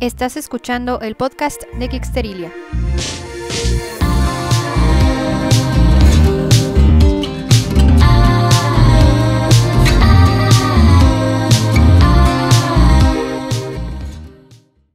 Estás escuchando el podcast de Geeksterilia.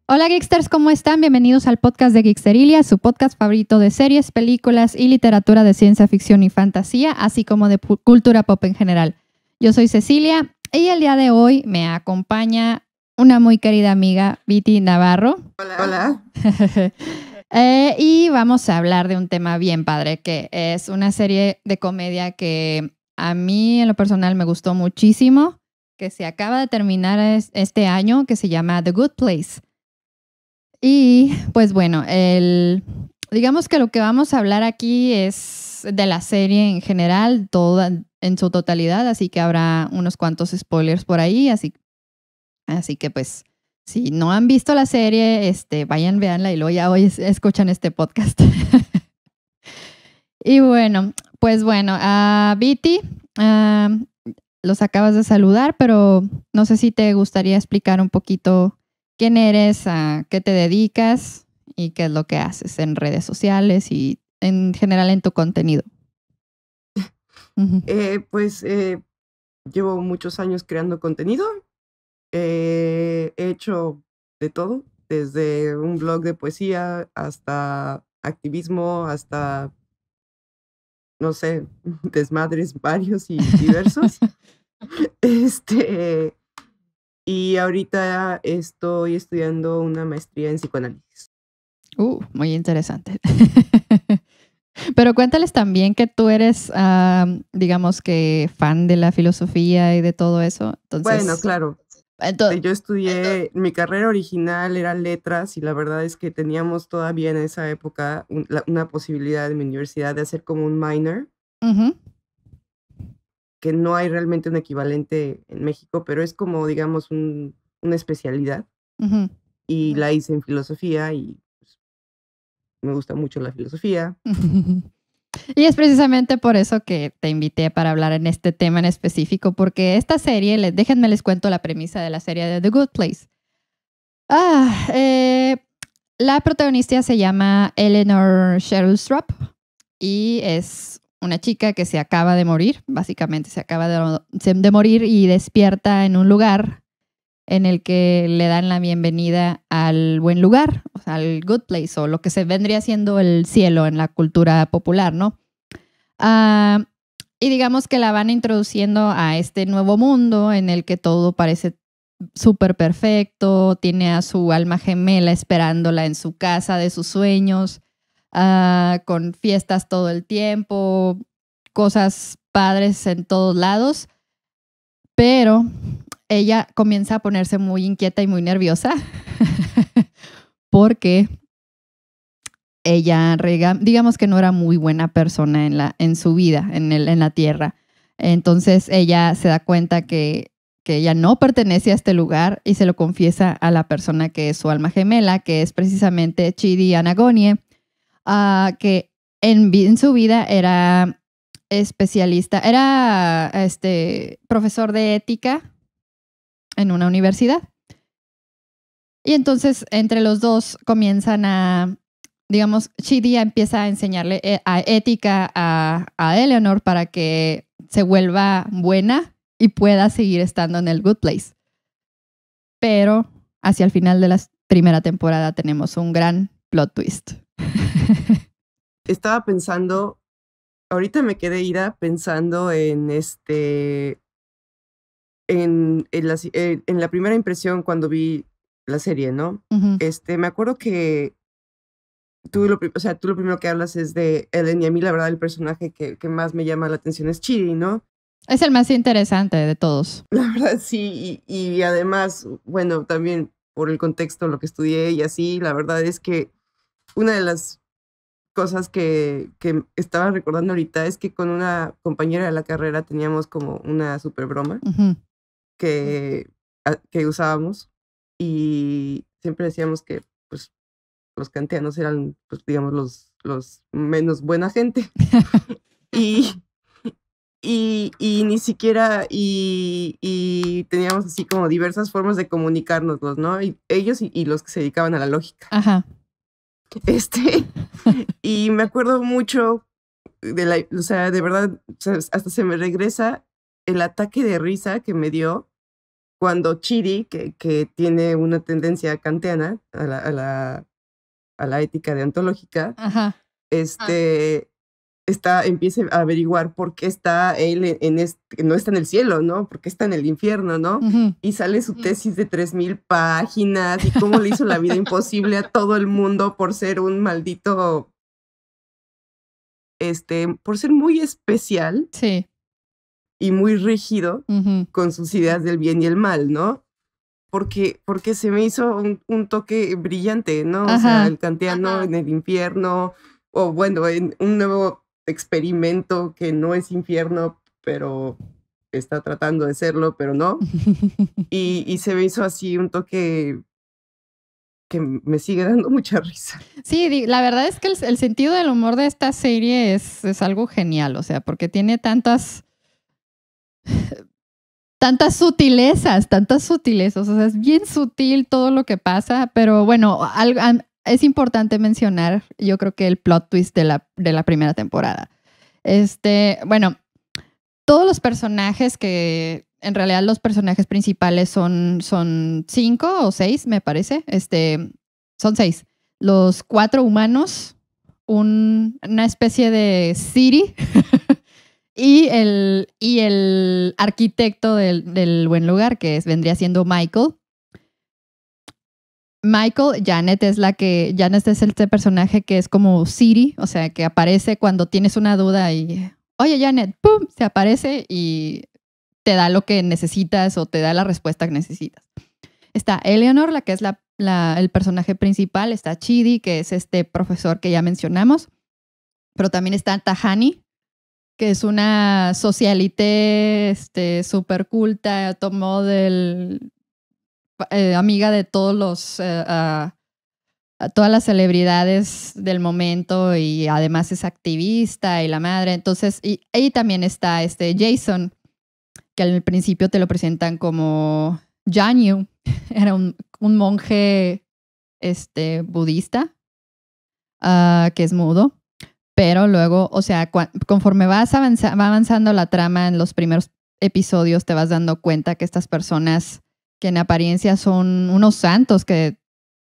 Hola Geeksters, ¿cómo están? Bienvenidos al podcast de Geeksterilia, su podcast favorito de series, películas y literatura de ciencia ficción y fantasía, así como de cultura pop en general. Yo soy Cecilia y el día de hoy me acompaña una muy querida amiga, Viti Navarro. Hola. Hola. Eh, y vamos a hablar de un tema bien padre, que es una serie de comedia que a mí en lo personal me gustó muchísimo, que se acaba de terminar este año, que se llama The Good Place. Y pues bueno, el, digamos que lo que vamos a hablar aquí es de la serie en general, toda en su totalidad, así que habrá unos cuantos spoilers por ahí, así Así que pues, si no han visto la serie, este, vayan, veanla y luego ya hoy escuchan este podcast. y bueno, pues bueno, a Viti, ah, los acabas de saludar, pero no sé si te gustaría explicar un poquito quién eres, a qué te dedicas y qué es lo que haces en redes sociales y en general en tu contenido. Eh, pues eh, llevo muchos años creando contenido, he hecho de todo, desde un blog de poesía hasta activismo, hasta, no sé, desmadres varios y diversos. este, y ahorita estoy estudiando una maestría en psicoanálisis. Uh, muy interesante. Pero cuéntales también que tú eres, digamos que, fan de la filosofía y de todo eso. Entonces... Bueno, claro. Entonces, yo estudié, mi carrera original era letras y la verdad es que teníamos todavía en esa época una posibilidad en mi universidad de hacer como un minor, que no hay realmente un equivalente en México, pero es como, digamos, un, una especialidad. Y la hice en filosofía y pues, me gusta mucho la filosofía. Y es precisamente por eso que te invité para hablar en este tema en específico, porque esta serie, déjenme les cuento la premisa de la serie de The Good Place. Ah, eh, la protagonista se llama Eleanor Shellstrop y es una chica que se acaba de morir, básicamente se acaba de morir y despierta en un lugar en el que le dan la bienvenida al buen lugar, al good place, o lo que se vendría siendo el cielo en la cultura popular, ¿no? Ah, y digamos que la van introduciendo a este nuevo mundo en el que todo parece súper perfecto, tiene a su alma gemela esperándola en su casa de sus sueños, ah, con fiestas todo el tiempo, cosas padres en todos lados, pero ella comienza a ponerse muy inquieta y muy nerviosa porque ella, digamos que no era muy buena persona en, la, en su vida, en, el, en la tierra. Entonces ella se da cuenta que, que ella no pertenece a este lugar y se lo confiesa a la persona que es su alma gemela, que es precisamente Chidi Anagonie, que en, en su vida era especialista, era este, profesor de ética en una universidad. Y entonces entre los dos comienzan a, digamos, Chidia empieza a enseñarle eh, a ética a, a Eleanor para que se vuelva buena y pueda seguir estando en el Good Place. Pero hacia el final de la primera temporada tenemos un gran plot twist. Estaba pensando, ahorita me quedé ida pensando en este en, eh, en, la, primera impresión cuando vi la serie, ¿no? Este, me acuerdo que tú lo, o sea, tú lo primero que hablas es de Ellen y a mí la verdad el personaje que, más me llama la atención es Chiri, ¿no? Es el más interesante de todos. La verdad, sí, y, además, bueno, también por el contexto, lo que estudié y así, la verdad es que una de las cosas que, que estaba recordando ahorita es que con una compañera de la carrera teníamos como una super broma que, ah, que usábamos y siempre decíamos que pues los canteanos eran pues digamos los, los menos buena gente y, y, ni siquiera y, y, teníamos así como diversas formas de comunicarnos ¿no? Y ellos y, los que se dedicaban a la lógica. Este, y me acuerdo mucho de la, o sea, de verdad, hasta se me regresa el ataque de risa que me dio cuando Chiri, que, tiene una tendencia kantiana a la, ética deontológica, antológica, ah. este... Está, empiece a averiguar por qué está él en este, no está en el cielo, ¿no? Por qué está en el infierno, ¿no? Y sale su tesis de 3.000 páginas y cómo le hizo la vida imposible a todo el mundo por ser un maldito, este, por ser muy especial. Sí y muy rígido con sus ideas del bien y el mal, ¿no? Porque, porque se me hizo un, toque brillante, ¿no? O sea, el canteano en el infierno, o bueno, en un nuevo experimento que no es infierno, pero está tratando de serlo, pero no. y, se me hizo así un toque que me sigue dando mucha risa. Sí, la verdad es que el, el sentido del humor de esta serie es, es, algo genial, o sea, porque tiene tantas tantas sutilezas, tantas sutilezas. O sea, es bien sutil todo lo que pasa, pero bueno, es importante mencionar, yo creo que el plot twist de la, de la primera temporada. Este, bueno, todos los personajes que, en realidad los personajes principales son, son cinco o seis, me parece. Este, son seis. Los cuatro humanos, una especie de Siri, Y el, y el arquitecto del, buen lugar, que vendría siendo Michael. Michael, Janet es la que, Janet es este personaje que es como Siri, o sea, que aparece cuando tienes una duda y, oye Janet, ¡pum!, se aparece y te da lo que necesitas o te da la respuesta que necesitas. Está Eleanor, la que es el personaje principal, está Chidi, que es este profesor que ya mencionamos, pero también está Tahani, que es una socialité este, súper culta, tomó del eh, amiga de todos los eh, ah, todas las celebridades del momento y además es activista y la madre. Entonces, y ahí también está este Jason, que al principio te lo presentan como Janyu, era un, monje este, budista ah, que es mudo pero luego, o sea, conforme vas avanzando, va avanzando la trama en los primeros episodios, te vas dando cuenta que estas personas que en apariencia son unos santos que,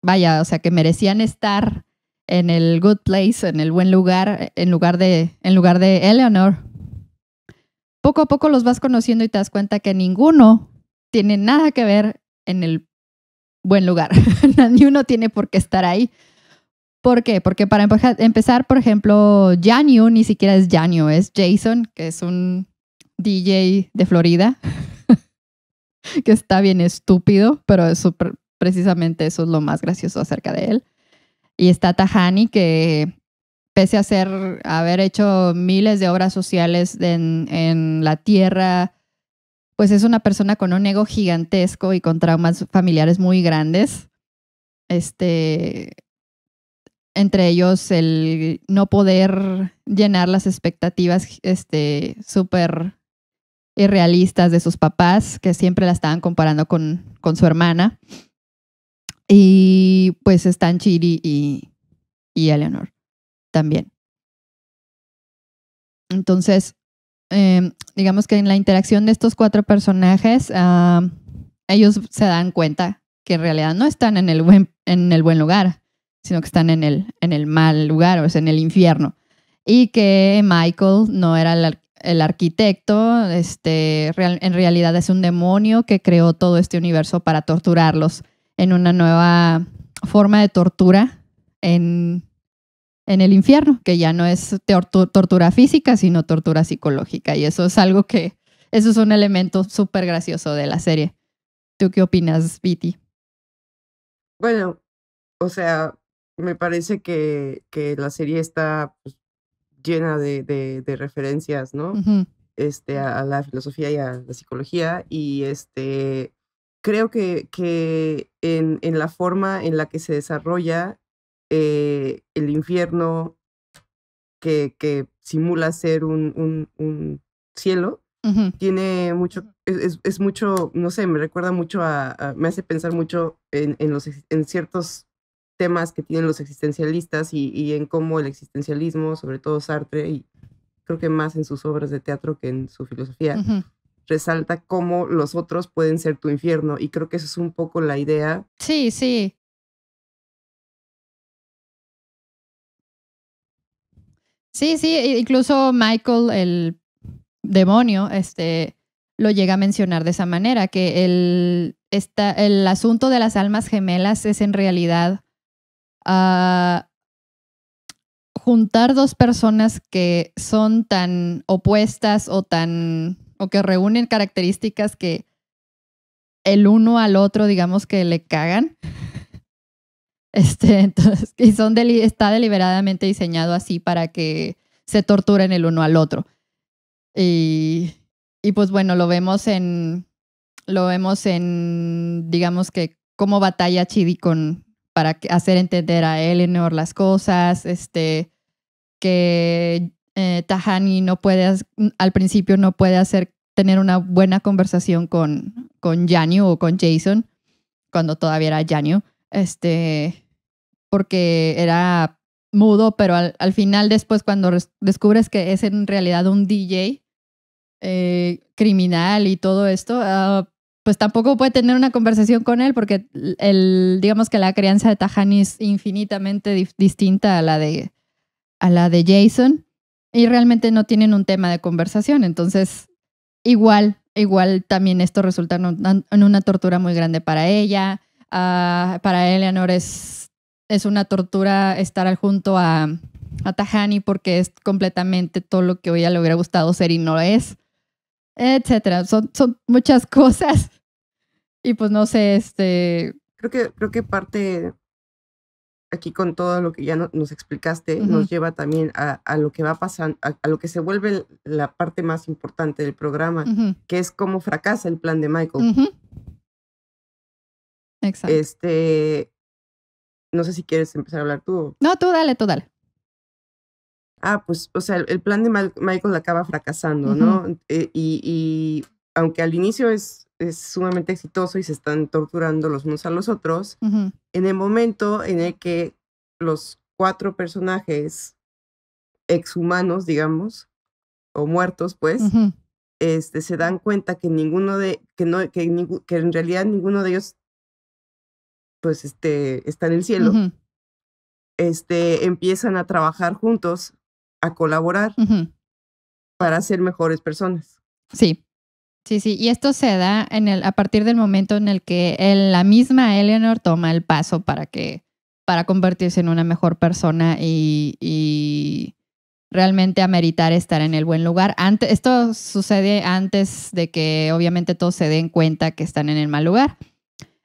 vaya, o sea, que merecían estar en el good place, en el buen lugar, en lugar de, en lugar de Eleanor. Poco a poco los vas conociendo y te das cuenta que ninguno tiene nada que ver en el buen lugar. Ni uno tiene por qué estar ahí. ¿Por qué? Porque para empezar, por ejemplo, Janio ni siquiera es Janio, es Jason, que es un DJ de Florida, que está bien estúpido, pero es precisamente eso es lo más gracioso acerca de él. Y está Tahani, que pese a ser, haber hecho miles de obras sociales en, en la tierra, pues es una persona con un ego gigantesco y con traumas familiares muy grandes. Este, entre ellos el no poder llenar las expectativas este súper irrealistas de sus papás, que siempre la estaban comparando con, con su hermana. Y pues están Chiri y, y Eleanor también. Entonces, em, digamos que en la interacción de estos cuatro personajes, ah, ellos se dan cuenta que en realidad no están en el en el buen lugar sino que están en el, en el mal lugar, o sea, en el infierno. Y que Michael no era el, arquitecto, este, en realidad es un demonio que creó todo este universo para torturarlos en una nueva forma de tortura en, en el infierno, que ya no es tortura, tortura física, sino tortura psicológica. Y eso es algo que, eso es un elemento súper gracioso de la serie. ¿Tú qué opinas, Viti? Bueno, o sea, me parece que, la serie está pues, llena de, referencias, ¿no? este, a, la filosofía y a la psicología. Y este, creo que, que en, en la forma en la que se desarrolla eh, el infierno que, simula ser un, un, cielo, tiene mucho, es, es, mucho, no sé, me recuerda mucho a, a me hace pensar mucho en, en, los, en ciertos temas que tienen los existencialistas y, en cómo el existencialismo, sobre todo Sartre, y creo que más en sus obras de teatro que en su filosofía, resalta cómo los otros pueden ser tu infierno. Y creo que eso es un poco la idea. Sí, sí. Sí, sí, e incluso Michael, el demonio, este, lo llega a mencionar de esa manera, que el, está el asunto de las almas gemelas es en realidad a juntar dos personas que son tan opuestas o tan o que reúnen características que el uno al otro digamos que le cagan. Este, entonces, y son está deliberadamente diseñado así para que se torturen el uno al otro. Y, y pues bueno, lo vemos en, lo vemos en, digamos que, cómo batalla Chidi con, para hacer entender a Eleanor las cosas, este, que eh, Tahani no puede, al principio no puede hacer, tener una buena conversación con, con o con Jason, cuando todavía era Janio, este, porque era mudo, pero al, final después cuando descubres que es en realidad un DJ eh, criminal y todo esto, ah, pues tampoco puede tener una conversación con él porque el, digamos que la crianza de Tajani es infinitamente distinta a la, de, a la de Jason y realmente no tienen un tema de conversación. Entonces, igual, igual también esto resulta en, una tortura muy grande para ella. Ah, para Eleanor es, es una tortura estar junto a, Tajani porque es completamente todo lo que hoy ya le hubiera gustado ser y no es, etcétera. son muchas cosas y pues no sé, este... Creo que, creo que parte aquí con todo lo que ya nos explicaste, nos lleva también a, a, lo que va pasando, a, a, lo que se vuelve la parte más importante del programa, que es cómo fracasa el plan de Michael. Exacto. Este, no sé si quieres empezar a hablar tú. No, tú dale, tú dale. Ah, pues, o sea, el, plan de Michael acaba fracasando, ¿no? Eh, y aunque al inicio es, sumamente exitoso y se están torturando los unos a los otros, en el momento en el que los cuatro personajes exhumanos, digamos, o muertos, pues, este, se dan cuenta que ninguno de, que no, que, en realidad ninguno de ellos, pues, este, está en el cielo, este, empiezan a trabajar juntos, a colaborar para ser mejores personas. Sí. Sí, sí, y esto se da en el, a partir del momento en el que la misma Eleanor toma el paso para que para convertirse en una mejor persona y, realmente realmente ameritar estar en el buen lugar. Antes, esto sucede antes de que obviamente todos se den cuenta que están en el mal lugar.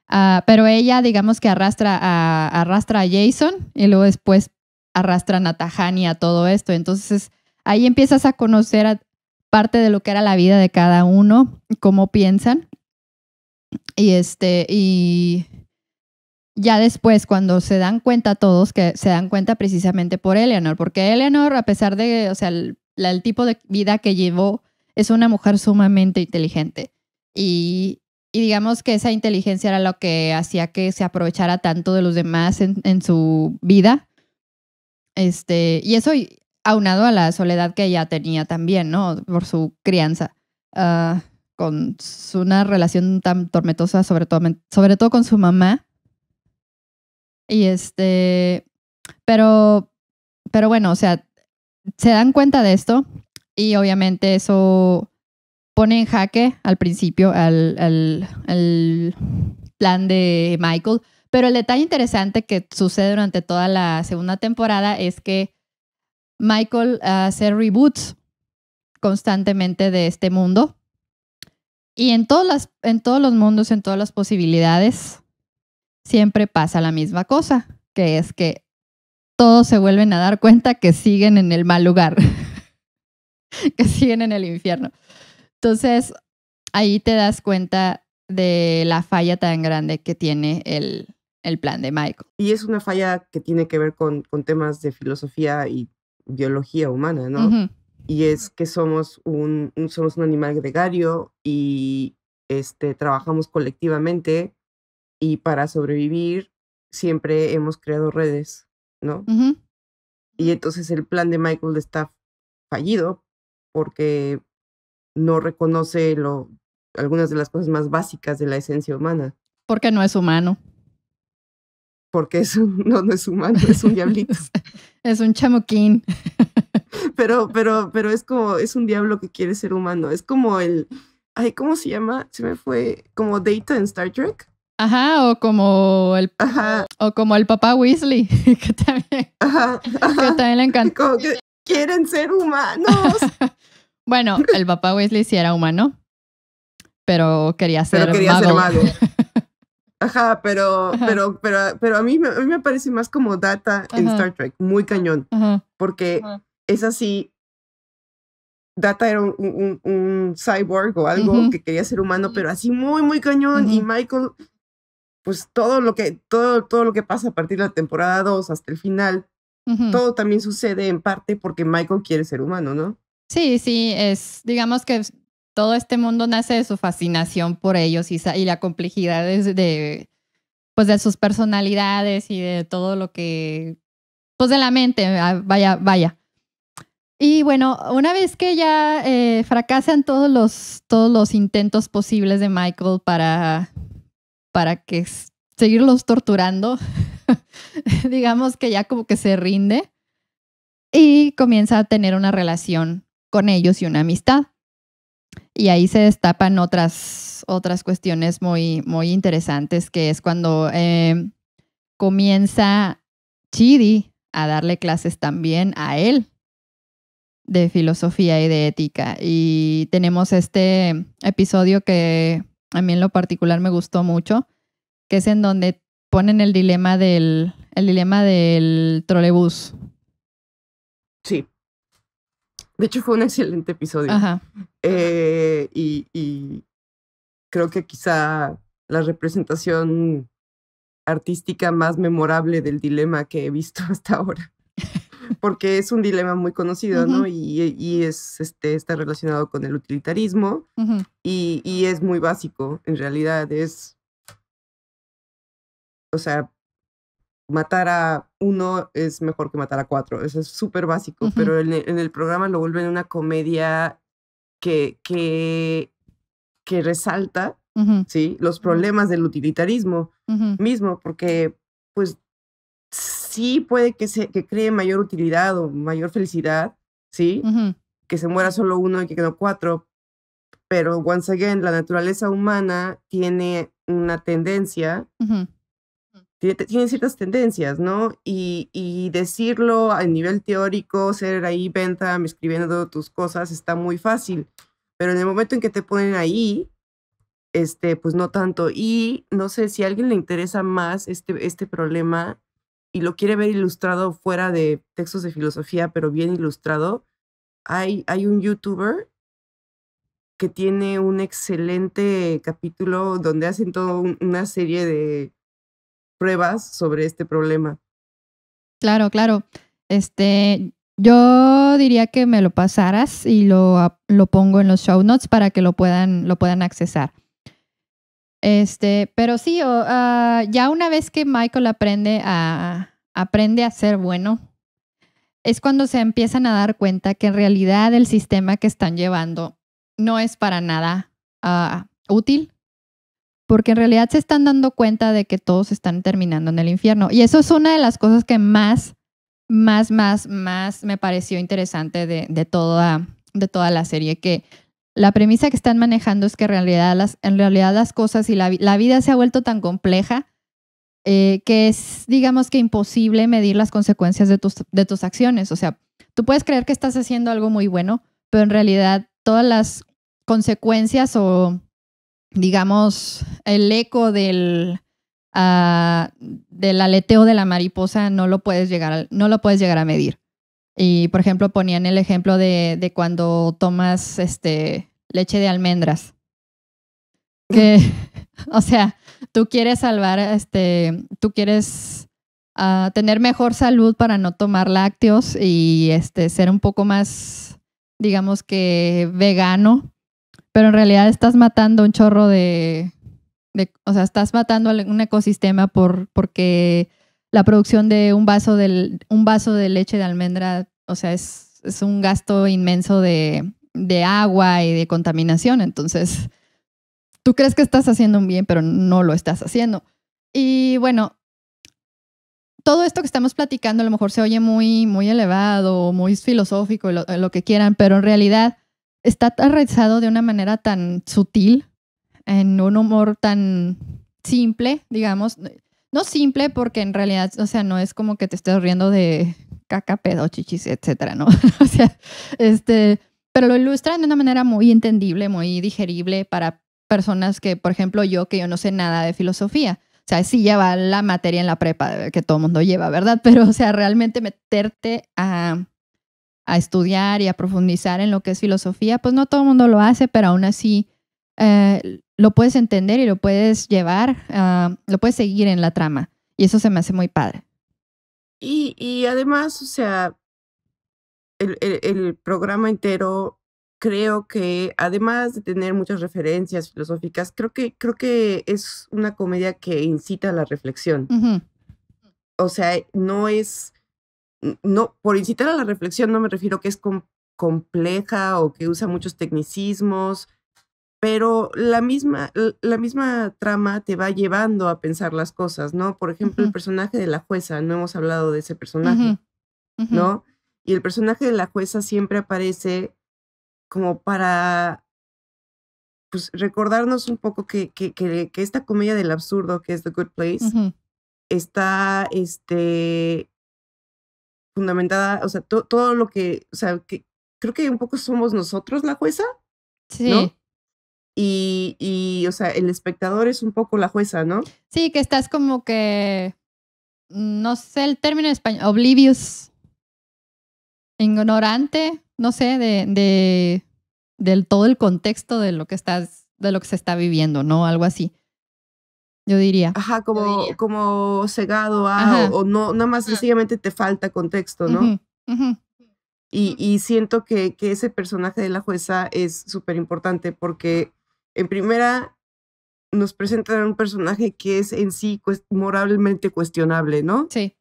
Ah, pero ella, digamos que arrastra a, arrastra a Jason y luego después arrastran a Tahani a todo esto. Entonces ahí empiezas a conocer a, parte de lo que era la vida de cada uno, cómo piensan. Y este, y ya después, cuando se dan cuenta todos, que se dan cuenta precisamente por Eleanor, porque Eleanor, a pesar de, o sea, el, tipo de vida que llevó, es una mujer sumamente inteligente. Y, y, digamos que esa inteligencia era lo que hacía que se aprovechara tanto de los demás en, en su vida. Este, y eso aunado a la soledad que ella tenía también, ¿no? Por su crianza, ah, con una relación tan tormentosa, sobre todo, sobre todo con su mamá. Y este, pero, pero bueno, o sea, se dan cuenta de esto y obviamente eso pone en jaque al principio al, al plan de Michael. Pero el detalle interesante que sucede durante toda la segunda temporada es que Michael hace reboots constantemente de este mundo. Y en, en todos los mundos, en todas las posibilidades, siempre pasa la misma cosa, que es que todos se vuelven a dar cuenta que siguen en el mal lugar, que siguen en el infierno. Entonces, ahí te das cuenta de la falla tan grande que tiene el, el plan de Michael. Y es una falla que tiene que ver con temas de filosofía y biología humana, ¿no? Y es que somos un, somos un animal gregario y este, trabajamos colectivamente y para sobrevivir siempre hemos creado redes, ¿no? Y entonces el plan de Michael está fallido porque no reconoce lo, algunas de las cosas más básicas de la esencia humana. Porque no es humano porque es un, no, no es humano, es un diablito. es un chamoquín. pero, pero, pero es como, es un diablo que quiere ser humano. Es como el, ay, ¿cómo se llama? Se me fue, como Data en Star Trek. Ajá, o como el ajá. o como el papá Weasley, que también, Que también le encanta. quieren ser humanos. bueno, el papá Weasley sí era humano, pero quería ser pero quería Ser mago. Ajá, pero, pero, pero, pero a mí, a mí me parece más como data en Star Trek, muy cañón, porque es así. Data era un, un, un cyborg o algo que quería ser humano, pero así muy, muy cañón. Y Michael, pues todo lo que, todo, todo lo que pasa a partir de la temporada 2 hasta el final, todo también sucede en parte porque Michael quiere ser humano, ¿no? Sí, sí, es, digamos que todo este mundo nace de su fascinación por ellos y, y la complejidad de, pues de sus personalidades y de todo lo que, pues de la mente, ah, vaya, vaya. Y bueno, una vez que ya eh, fracasan todos los, todos los intentos posibles de Michael para, para que seguirlos torturando, digamos que ya como que se rinde y comienza a tener una relación con ellos y una amistad y ahí se destapan otras, otras cuestiones muy, muy interesantes, que es cuando eh, comienza Chidi a darle clases también a él de filosofía y de ética. Y tenemos este episodio que a mí en lo particular me gustó mucho, que es en donde ponen el dilema del, el dilema del trolebús, de hecho, fue un excelente episodio. Eh, y, creo que quizá la representación artística más memorable del dilema que he visto hasta ahora. Porque es un dilema muy conocido, ¿no? Y, es, este, está relacionado con el utilitarismo y, y es muy básico. En realidad es, o sea, matar a uno es mejor que matar a cuatro. Eso es súper básico, pero en, el programa lo vuelven una comedia que, que, resalta ¿sí? los problemas del utilitarismo mismo, porque pues sí puede que, se, que cree mayor utilidad o mayor felicidad, ¿sí? Que se muera solo uno y que quedó cuatro, pero once again, la naturaleza humana tiene una tendencia tienen ciertas tendencias, ¿no? Y, decirlo a nivel teórico, ser ahí venta, escribiendo tus cosas, está muy fácil, pero en el momento en que te ponen ahí, este, pues no tanto. Y no sé si a alguien le interesa más este, este problema y lo quiere ver ilustrado fuera de textos de filosofía, pero bien ilustrado, hay, hay un youtuber que tiene un excelente capítulo donde hacen toda una serie de pruebas sobre este problema. Claro, claro. Este, yo diría que me lo pasaras y lo, lo pongo en los show notes para que lo puedan, lo puedan accesar. Este, pero sí, ah, ya una vez que Michael aprende a, aprende a ser bueno, es cuando se empiezan a dar cuenta que en realidad el sistema que están llevando no es para nada ah, útil porque en realidad se están dando cuenta de que todos están terminando en el infierno. Y eso es una de las cosas que más, más, más, más me pareció interesante de, toda, de toda la serie, que la premisa que están manejando es que en realidad las, en realidad las cosas y la, vida se ha vuelto tan compleja eh, que es, digamos que imposible medir las consecuencias de tus, de tus acciones. O sea, tú puedes creer que estás haciendo algo muy bueno, pero en realidad todas las consecuencias o digamos, el eco del, ah, del aleteo de la mariposa no lo puedes llegar a, no lo puedes llegar a medir. Y, por ejemplo, ponían el ejemplo de, de cuando tomas este, leche de almendras. Que, o sea, tú quieres salvar, este, tú quieres ah, tener mejor salud para no tomar lácteos y este, ser un poco más, digamos que vegano pero en realidad estás matando un chorro de, o sea, estás matando un ecosistema por, porque la producción de un vaso, un vaso de leche de almendra, o sea, es, es un gasto inmenso de, agua y de contaminación. Entonces, tú crees que estás haciendo un bien, pero no lo estás haciendo. Y bueno, todo esto que estamos platicando a lo mejor se oye muy, muy elevado, muy filosófico, lo que quieran, pero en realidad está arraizado de una manera tan sutil, en un humor tan simple, digamos. No simple porque en realidad, o sea, no es como que te estés riendo de caca, pedo, chichis, etcétera, ¿no? o sea, este, pero lo ilustra de una manera muy entendible, muy digerible para personas que, por ejemplo, yo que yo no sé nada de filosofía. O sea, sí lleva la materia en la prepa que todo el mundo lleva, ¿verdad? Pero, o sea, realmente meterte a a estudiar y a profundizar en lo que es filosofía, pues no todo el mundo lo hace, pero aún así eh, lo puedes entender y lo puedes llevar, ah, lo puedes seguir en la trama. Y eso se me hace muy padre. Y, además, o sea, el, programa entero creo que además de tener muchas referencias filosóficas, creo que, creo que es una comedia que incita a la reflexión. O sea, no es no, por incitar a la reflexión no me refiero que es compleja o que usa muchos tecnicismos, pero la misma, la misma trama te va llevando a pensar las cosas, ¿no? Por ejemplo, el personaje de la jueza, no hemos hablado de ese personaje, ¿no? Y el personaje de la jueza siempre aparece como para pues, recordarnos un poco que, que, que, esta comedia del absurdo, que es The Good Place, está este, fundamentada, o sea, todo lo que, o sea, que creo que un poco somos nosotros la jueza. Sí. ¿no? Y, o sea, el espectador es un poco la jueza, ¿no? Sí, que estás como que, mm, no sé el término en español, oblivious, ignorante, no sé, de, de, del todo el contexto de lo que estás, de lo que se está viviendo, ¿no? Algo así yo diría. Ajá, como, como cegado ah, o, no, nada más sencillamente te falta contexto, ¿no? Y, siento que, que, ese personaje de la jueza es súper importante porque en primera nos presentan un personaje que es en sí moralmente cuestionable, ¿no? Sí.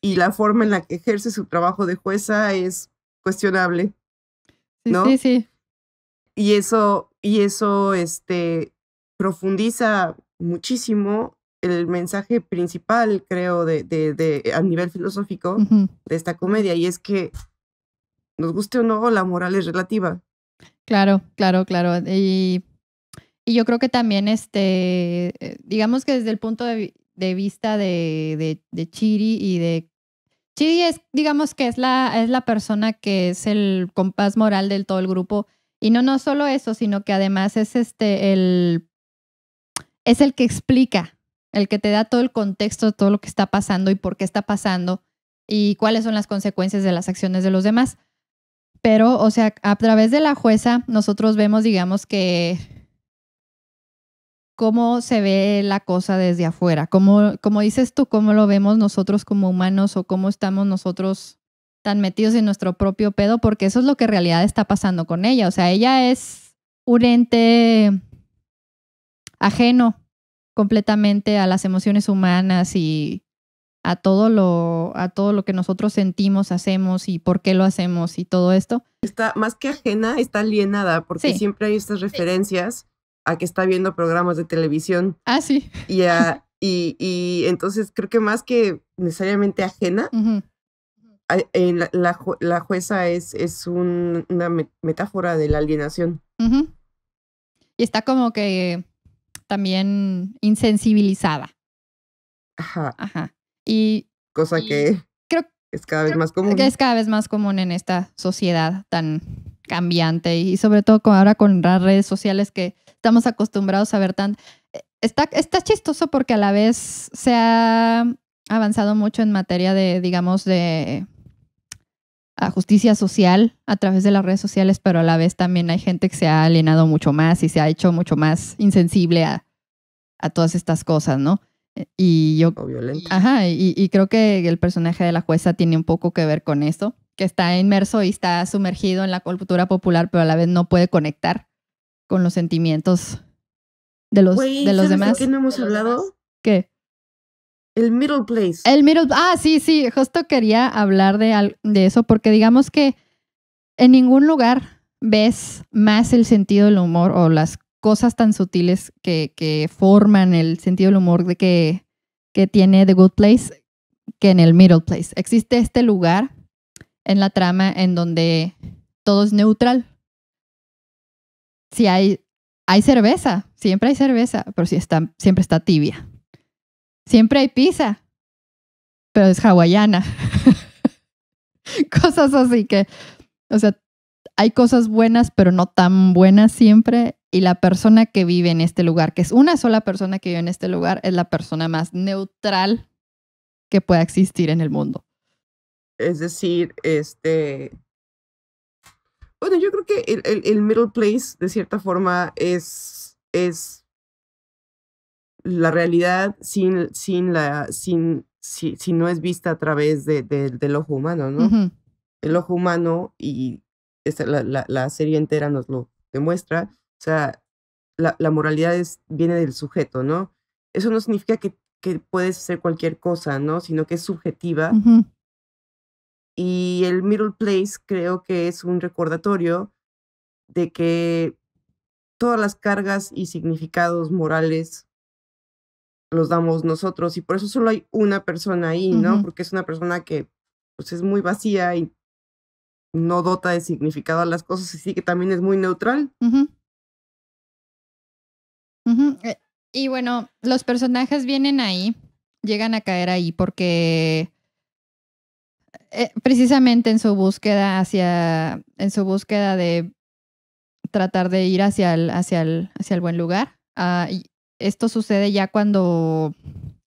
Y la forma en la que ejerce su trabajo de jueza es cuestionable, ¿no? Sí, sí. Y eso, y eso, este, profundiza muchísimo el mensaje principal, creo, de, de, a nivel filosófico de esta comedia, y es que nos guste o no, la moral es relativa. Claro, claro, claro. Y, y yo creo que también, este, eh, digamos que desde el punto de, vista de, Chiri y de Chiri es, digamos que es la, es la persona que es el compás moral del todo el grupo. Y no, no solo eso, sino que además es este el es el que explica, el que te da todo el contexto de todo lo que está pasando y por qué está pasando y cuáles son las consecuencias de las acciones de los demás. Pero, o sea, a través de la jueza nosotros vemos, digamos que cómo se ve la cosa desde afuera, cómo, como dices tú, cómo lo vemos nosotros como humanos o cómo estamos nosotros tan metidos en nuestro propio pedo, porque eso es lo que en realidad está pasando con ella. O sea, ella es un ente ajeno completamente a las emociones humanas y a todo lo a todo lo que nosotros sentimos, hacemos y por qué lo hacemos y todo esto. Está más que ajena, está alienada porque siempre hay estas referencias a que está viendo programas de televisión. Ah, sí. Y, y, entonces creo que más que necesariamente ajena, la, la, jueza es, es una metáfora de la alienación. Y está como que también insensibilizada. Ajá. Ajá. Y. Cosa que. Creo es cada vez más común. Que es cada vez más común en esta sociedad tan cambiante y sobre todo ahora con las redes sociales que estamos acostumbrados a ver tan. Eh, está, está chistoso porque a la vez se ha avanzado mucho en materia de, digamos, de a justicia social a través de las redes sociales, pero a la vez también hay gente que se ha alienado mucho más y se ha hecho mucho más insensible a, a todas estas cosas, ¿no? Eh, y yo... O Ajá, y, y creo que el personaje de la jueza tiene un poco que ver con esto, que está inmerso y está sumergido en la cultura popular, pero a la vez no puede conectar con los sentimientos de los, de los demás. qué no hemos hablado? ¿Qué? El middle place. El middle. Ah, sí, sí. Justo quería hablar de, de eso porque digamos que en ningún lugar ves más el sentido del humor o las cosas tan sutiles que, que forman el sentido del humor de que, que tiene The Good Place que en el middle place. Existe este lugar en la trama en donde todo es neutral. Si hay, hay cerveza, siempre hay cerveza, pero si está, siempre está tibia. Siempre hay pizza, pero es hawaiana. cosas así que, o sea, hay cosas buenas, pero no tan buenas siempre. Y la persona que vive en este lugar, que es una sola persona que vive en este lugar, es la persona más neutral que pueda existir en el mundo. Es decir, este... Bueno, yo creo que el, middle place, de cierta forma, es, es la realidad sin, sin la, sin, si, si no es vista a través de, del ojo humano, ¿no? El ojo humano y la, la, serie entera nos lo demuestra, o sea, la, la moralidad viene del sujeto, ¿no? Eso no significa que, que puedes hacer cualquier cosa, ¿no? Sino que es subjetiva. Y el Middle Place creo que es un recordatorio de que todas las cargas y significados morales los damos nosotros y por eso solo hay una persona ahí, ¿no? Porque es una persona que pues es muy vacía y no dota de significado a las cosas, y sí que también es muy neutral. Eh, y bueno, los personajes vienen ahí, llegan a caer ahí porque eh, precisamente en su búsqueda hacia, en su búsqueda de tratar de ir hacia el, hacia el, hacia el buen lugar, ah, esto sucede ya cuando,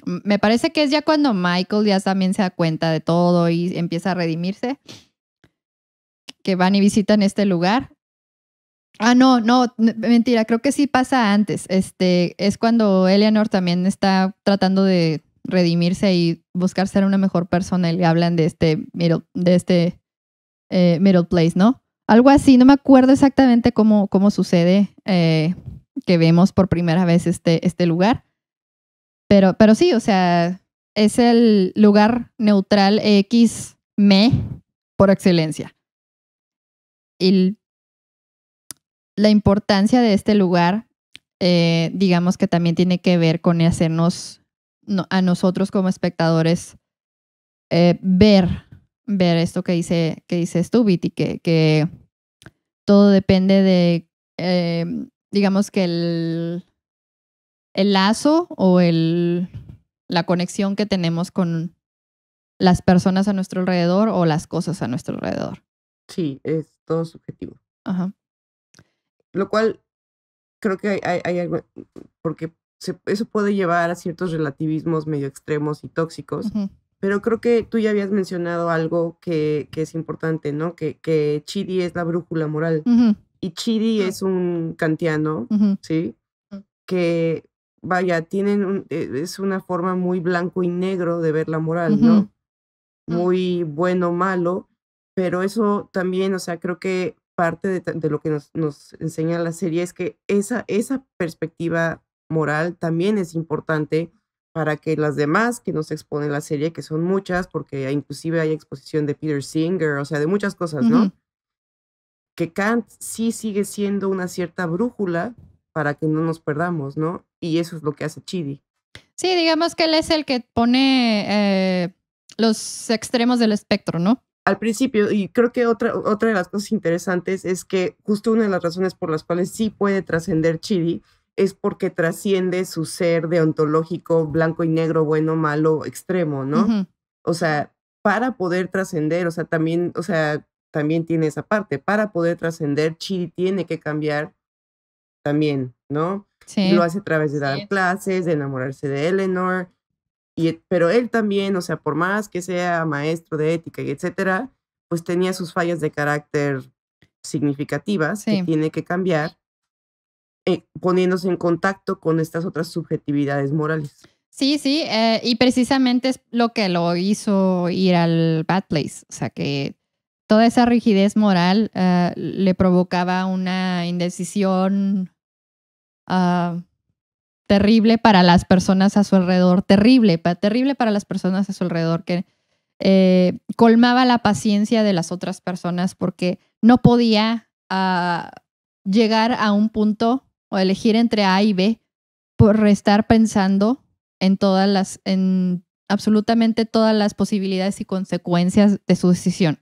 me parece que es ya cuando Michael ya también se da cuenta de todo y empieza a redimirse, que van y visitan este lugar. Ah, no, no, mentira, creo que sí pasa antes. Este, es cuando Eleanor también está tratando de redimirse y buscar ser una mejor persona y le hablan de este middle, de este eh, place, ¿no? Algo así, no me acuerdo exactamente cómo, cómo sucede. Eh, que vemos por primera vez este, este lugar. Pero, pero sí, o sea, es el lugar neutral X me por excelencia. Y la importancia de este lugar, eh, digamos que también tiene que ver con hacernos a nosotros como espectadores eh, ver, ver esto que dice, que dice Stubit y que, que todo depende de eh, digamos que el, el lazo o el, la conexión que tenemos con las personas a nuestro alrededor o las cosas a nuestro alrededor. Sí, es todo subjetivo. Ajá. Lo cual creo que hay, algo, porque eso puede llevar a ciertos relativismos medio extremos y tóxicos, pero creo que tú ya habías mencionado algo que, que es importante, ¿no? Que, que Chidi es la brújula moral. Y Chidi es un kantiano, ¿sí? Mm. Que, vaya, tienen eh, es una forma muy blanco y negro de ver la moral, ¿no? Mm. Muy bueno malo, pero eso también, o sea, creo que parte de, lo que nos, enseña la serie es que esa, esa perspectiva moral también es importante para que las demás que nos exponen la serie, que son muchas, porque inclusive hay exposición de Peter Singer, o sea, de muchas cosas, ¿no? que Kant sí sigue siendo una cierta brújula para que no nos perdamos, ¿no? Y eso es lo que hace Chidi. Sí, digamos que él es el que pone eh, los extremos del espectro, ¿no? Al principio, y creo que otra, otra de las cosas interesantes es que justo una de las razones por las cuales sí puede trascender Chidi es porque trasciende su ser deontológico, blanco y negro, bueno, malo, extremo, ¿no? O sea, para poder trascender, o sea, también, o sea, también tiene esa parte. Para poder trascender, Chiri tiene que cambiar también, ¿no? Lo hace a través de dar clases, de enamorarse de Eleanor, y, e, pero él también, o sea, por más que sea maestro de ética y etcétera, pues tenía sus fallas de carácter significativas que tiene que cambiar eh, poniéndose en contacto con estas otras subjetividades morales. Sí, sí, eh, y precisamente es lo que lo hizo ir al Bad Place, o sea, que toda esa rigidez moral eh, le provocaba una indecisión ah, terrible para las personas a su alrededor, terrible, terrible para las personas a su alrededor, que eh, colmaba la paciencia de las otras personas porque no podía ah, llegar a un punto o elegir entre A y B por estar pensando en todas las, en absolutamente todas las posibilidades y consecuencias de su decisión.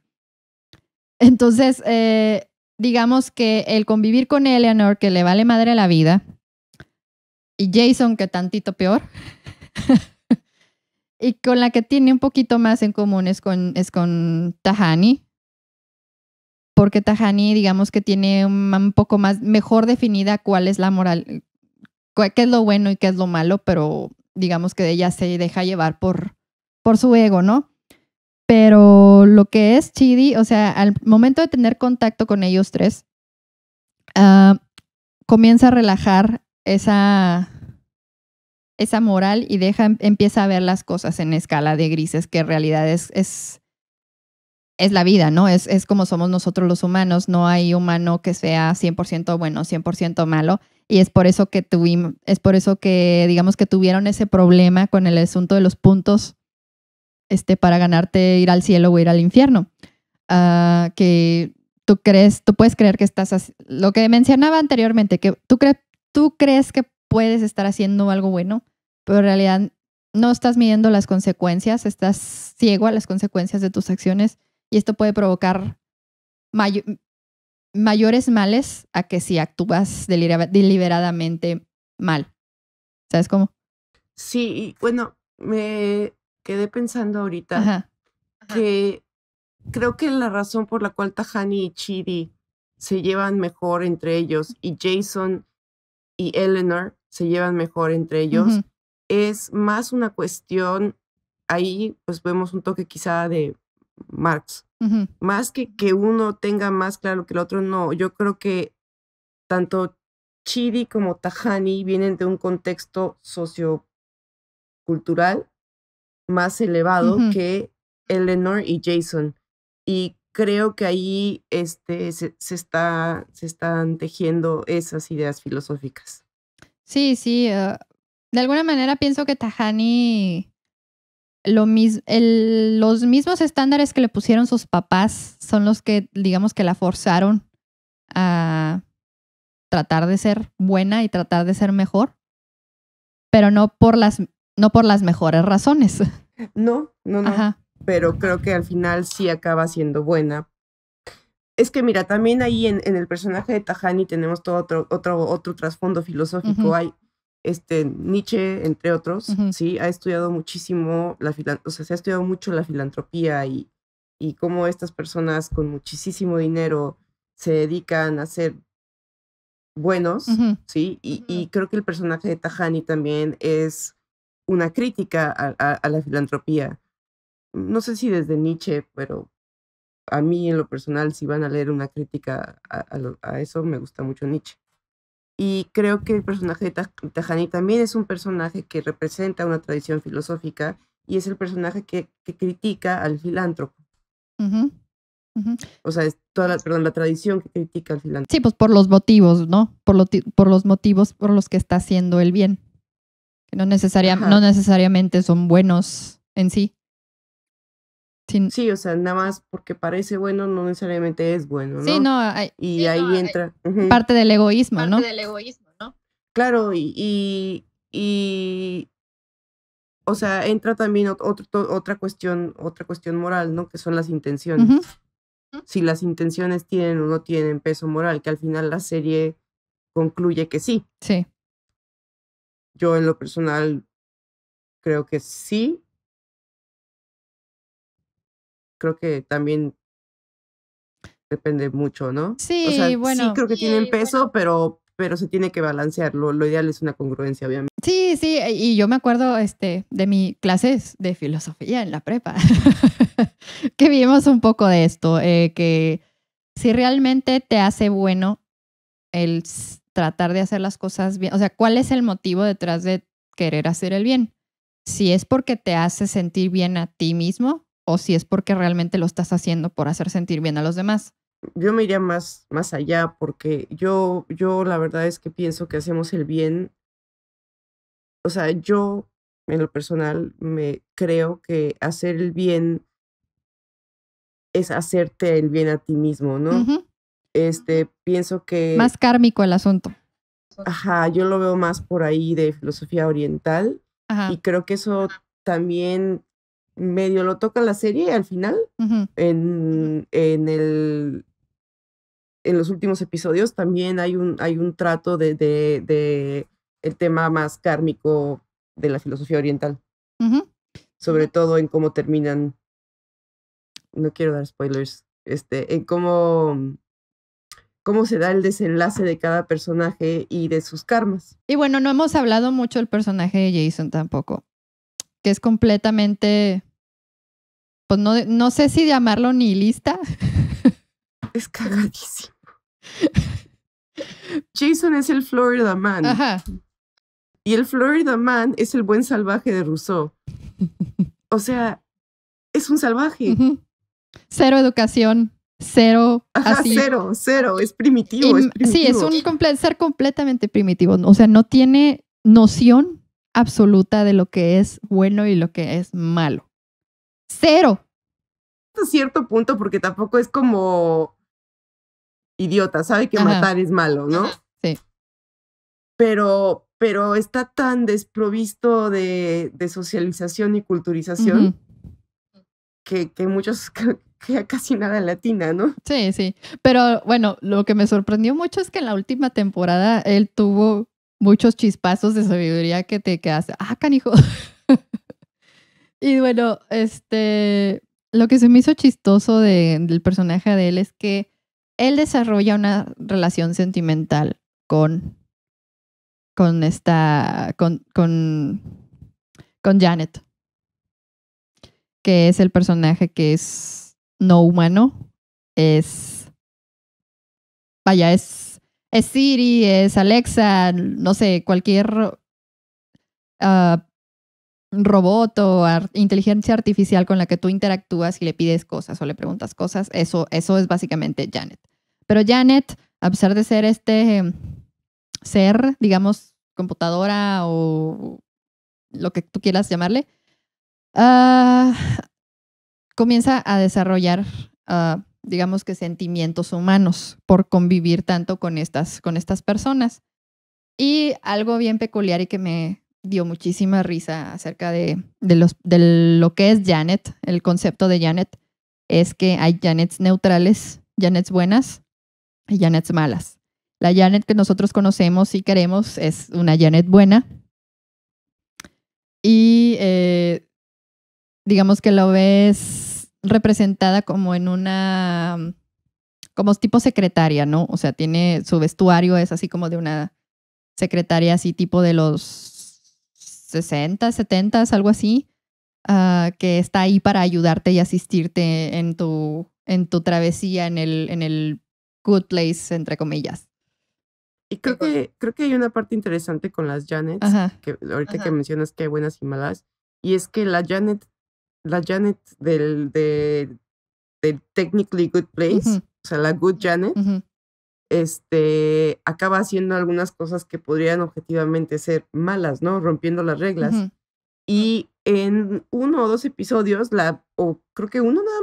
Entonces, eh, digamos que el convivir con Eleanor, que le vale madre la vida, y Jason, que tantito peor, y con la que tiene un poquito más en común es con, es con Tahani, porque Tahani, digamos que tiene un, poco más, mejor definida cuál es la moral, qué es lo bueno y qué es lo malo, pero digamos que ella se deja llevar por, por su ego, ¿no? Pero lo que es Chidi, o sea, al momento de tener contacto con ellos tres, ah, comienza a relajar esa, esa moral y deja, empieza a ver las cosas en escala de grises, que en realidad es, es, es la vida, ¿no? Es, es como somos nosotros los humanos, no hay humano que sea 100% bueno, 100% malo. Y es por eso que tuvimos, es por eso que digamos que tuvieron ese problema con el asunto de los puntos este, para ganarte ir al cielo o ir al infierno. Ah, que tú crees, tú puedes creer que estás, lo que mencionaba anteriormente, que tú, tú crees que puedes estar haciendo algo bueno, pero en realidad no estás midiendo las consecuencias, estás ciego a las consecuencias de tus acciones y esto puede provocar mayores males a que si actúas deliberadamente mal. ¿Sabes cómo? Sí, bueno, me quedé pensando ahorita que creo que la razón por la cual Tajani y Chidi se llevan mejor entre ellos y Jason y Eleanor se llevan mejor entre ellos es más una cuestión, ahí pues vemos un toque quizá de Marx, más que que uno tenga más claro que el otro, no, yo creo que tanto Chidi como Tajani vienen de un contexto sociocultural más elevado que Eleanor y Jason. Y creo que ahí este, se, está, se están tejiendo esas ideas filosóficas. Sí, sí. Ah, de alguna manera pienso que Tajani lo los mismos estándares que le pusieron sus papás son los que, digamos, que la forzaron a tratar de ser buena y tratar de ser mejor, pero no por las no por las mejores razones. No, no, no. Pero creo que al final sí acaba siendo buena. Es que mira, también ahí en, el personaje de Tajani tenemos todo otro, otro, otro trasfondo filosófico. Hay este, Nietzsche, entre otros, sí, ha estudiado muchísimo la o sea, se ha estudiado mucho la filantropía y, y cómo estas personas con muchísimo dinero se dedican a ser buenos, ¿sí? y, creo que el personaje de Tajani también es una crítica a, la filantropía. No sé si desde Nietzsche, pero a mí en lo personal, si van a leer una crítica a, eso, me gusta mucho Nietzsche. Y creo que el personaje de Tajani también es un personaje que representa una tradición filosófica y es el personaje que, critica al filántropo. O sea, es toda la, tradición que critica al filántropo. Sí, pues por los motivos, ¿no? Por, por los motivos por los que está haciendo el bien no, necesariamente son buenos en sí. Sí, o sea, nada más porque parece bueno, no necesariamente es bueno, ¿no? Sí, no. Hay, y ahí entra. Parte del egoísmo, ¿no? Parte del egoísmo, ¿no? Claro, y, y, o sea, entra también otra, cuestión, otra cuestión moral, ¿no? Que son las intenciones. Si las intenciones tienen o no tienen peso moral, que al final la serie concluye que sí. Sí. Yo en lo personal creo que sí. Creo que también depende mucho, ¿no? Sí, bueno. Sí, creo que tienen peso, pero, pero se tiene que balancear. Lo, lo, ideal es una congruencia, obviamente. Sí, sí, eh, y yo me acuerdo este, de mi clases de filosofía en la prepa, que vimos un poco de esto, eh, que si realmente te hace bueno el tratar de hacer las cosas bien? O sea, ¿cuál es el motivo detrás de querer hacer el bien? Si es porque te hace sentir bien a ti mismo o si es porque realmente lo estás haciendo por hacer sentir bien a los demás. Yo me iría más, más allá porque yo, yo la verdad es que pienso que hacemos el bien. O sea, yo en lo personal me creo que hacer el bien es hacerte el bien a ti mismo, ¿no? Este, pienso que... Más kármico el asunto. Ajá, yo lo veo más por ahí de filosofía oriental y creo que eso también medio lo toca la serie al final, en, en, el, en los últimos episodios también hay un, hay un trato de, de, el tema más kármico de la filosofía oriental, sobre todo en cómo terminan, no quiero dar spoilers, este, en cómo cómo se da el desenlace de cada personaje y de sus karmas. Y bueno, no hemos hablado mucho del personaje de Jason tampoco, que es completamente, pues no, no sé si llamarlo nihilista. Es cagadísimo. Jason es el Florida Man. Ajá. Y el Florida Man es el buen salvaje de Rousseau. O sea, es un salvaje. Cero educación, cero. Cero, cero, es primitivo, es Sí, es un ser completamente primitivo. O sea, no tiene noción absoluta de lo que es bueno y lo que es malo. Cero. A cierto punto, porque tampoco es como idiota, sabe que matar es malo, ¿no? Sí. Pero, pero está tan desprovisto de, socialización y culturización que, que, muchos que casi nada latina, ¿no? Sí, sí. Pero bueno, lo que me sorprendió mucho es que en la última temporada él tuvo muchos chispazos de sabiduría que te quedas, ah, canijo. y bueno, este, lo que se me hizo chistoso del personaje de él es que él desarrolla una relación sentimental con, con esta, con, con Janet, que es el personaje que es no humano. Es. Vaya, es. Es Siri, es Alexa, no sé, cualquier ah, robot o inteligencia artificial con la que tú interactúas y le pides cosas o le preguntas cosas. Eso, eso es básicamente Janet. Pero Janet, a pesar de ser este ser, digamos, computadora o lo que tú quieras llamarle, ah, comienza a desarrollar, ah, digamos que sentimientos humanos por convivir tanto con estas, con estas personas. Y algo bien peculiar y que me dio muchísima risa acerca de, los, lo que es Janet, el concepto de Janet, es que hay Janets neutrales, Janets buenas y Janets malas. La Janet que nosotros conocemos y queremos es una Janet buena. Y eh, digamos que lo ves representada como en una, como tipo secretaria, ¿no? O sea, tiene su vestuario, es así como de una secretaria así tipo de los 60, 70, algo así, ah, que está ahí para ayudarte y asistirte en tu, en tu travesía, en el, en el good place, entre comillas. Y creo que, creo que hay una parte interesante con las Janets, que ahorita que mencionas que hay buenas y malas, y es que la Janet la Janet del, del Technically Good Place, o sea, la Good Janet, este, acaba haciendo algunas cosas que podrían objetivamente ser malas, ¿no? Rompiendo las reglas. Y en uno o dos episodios, la, o creo que uno nada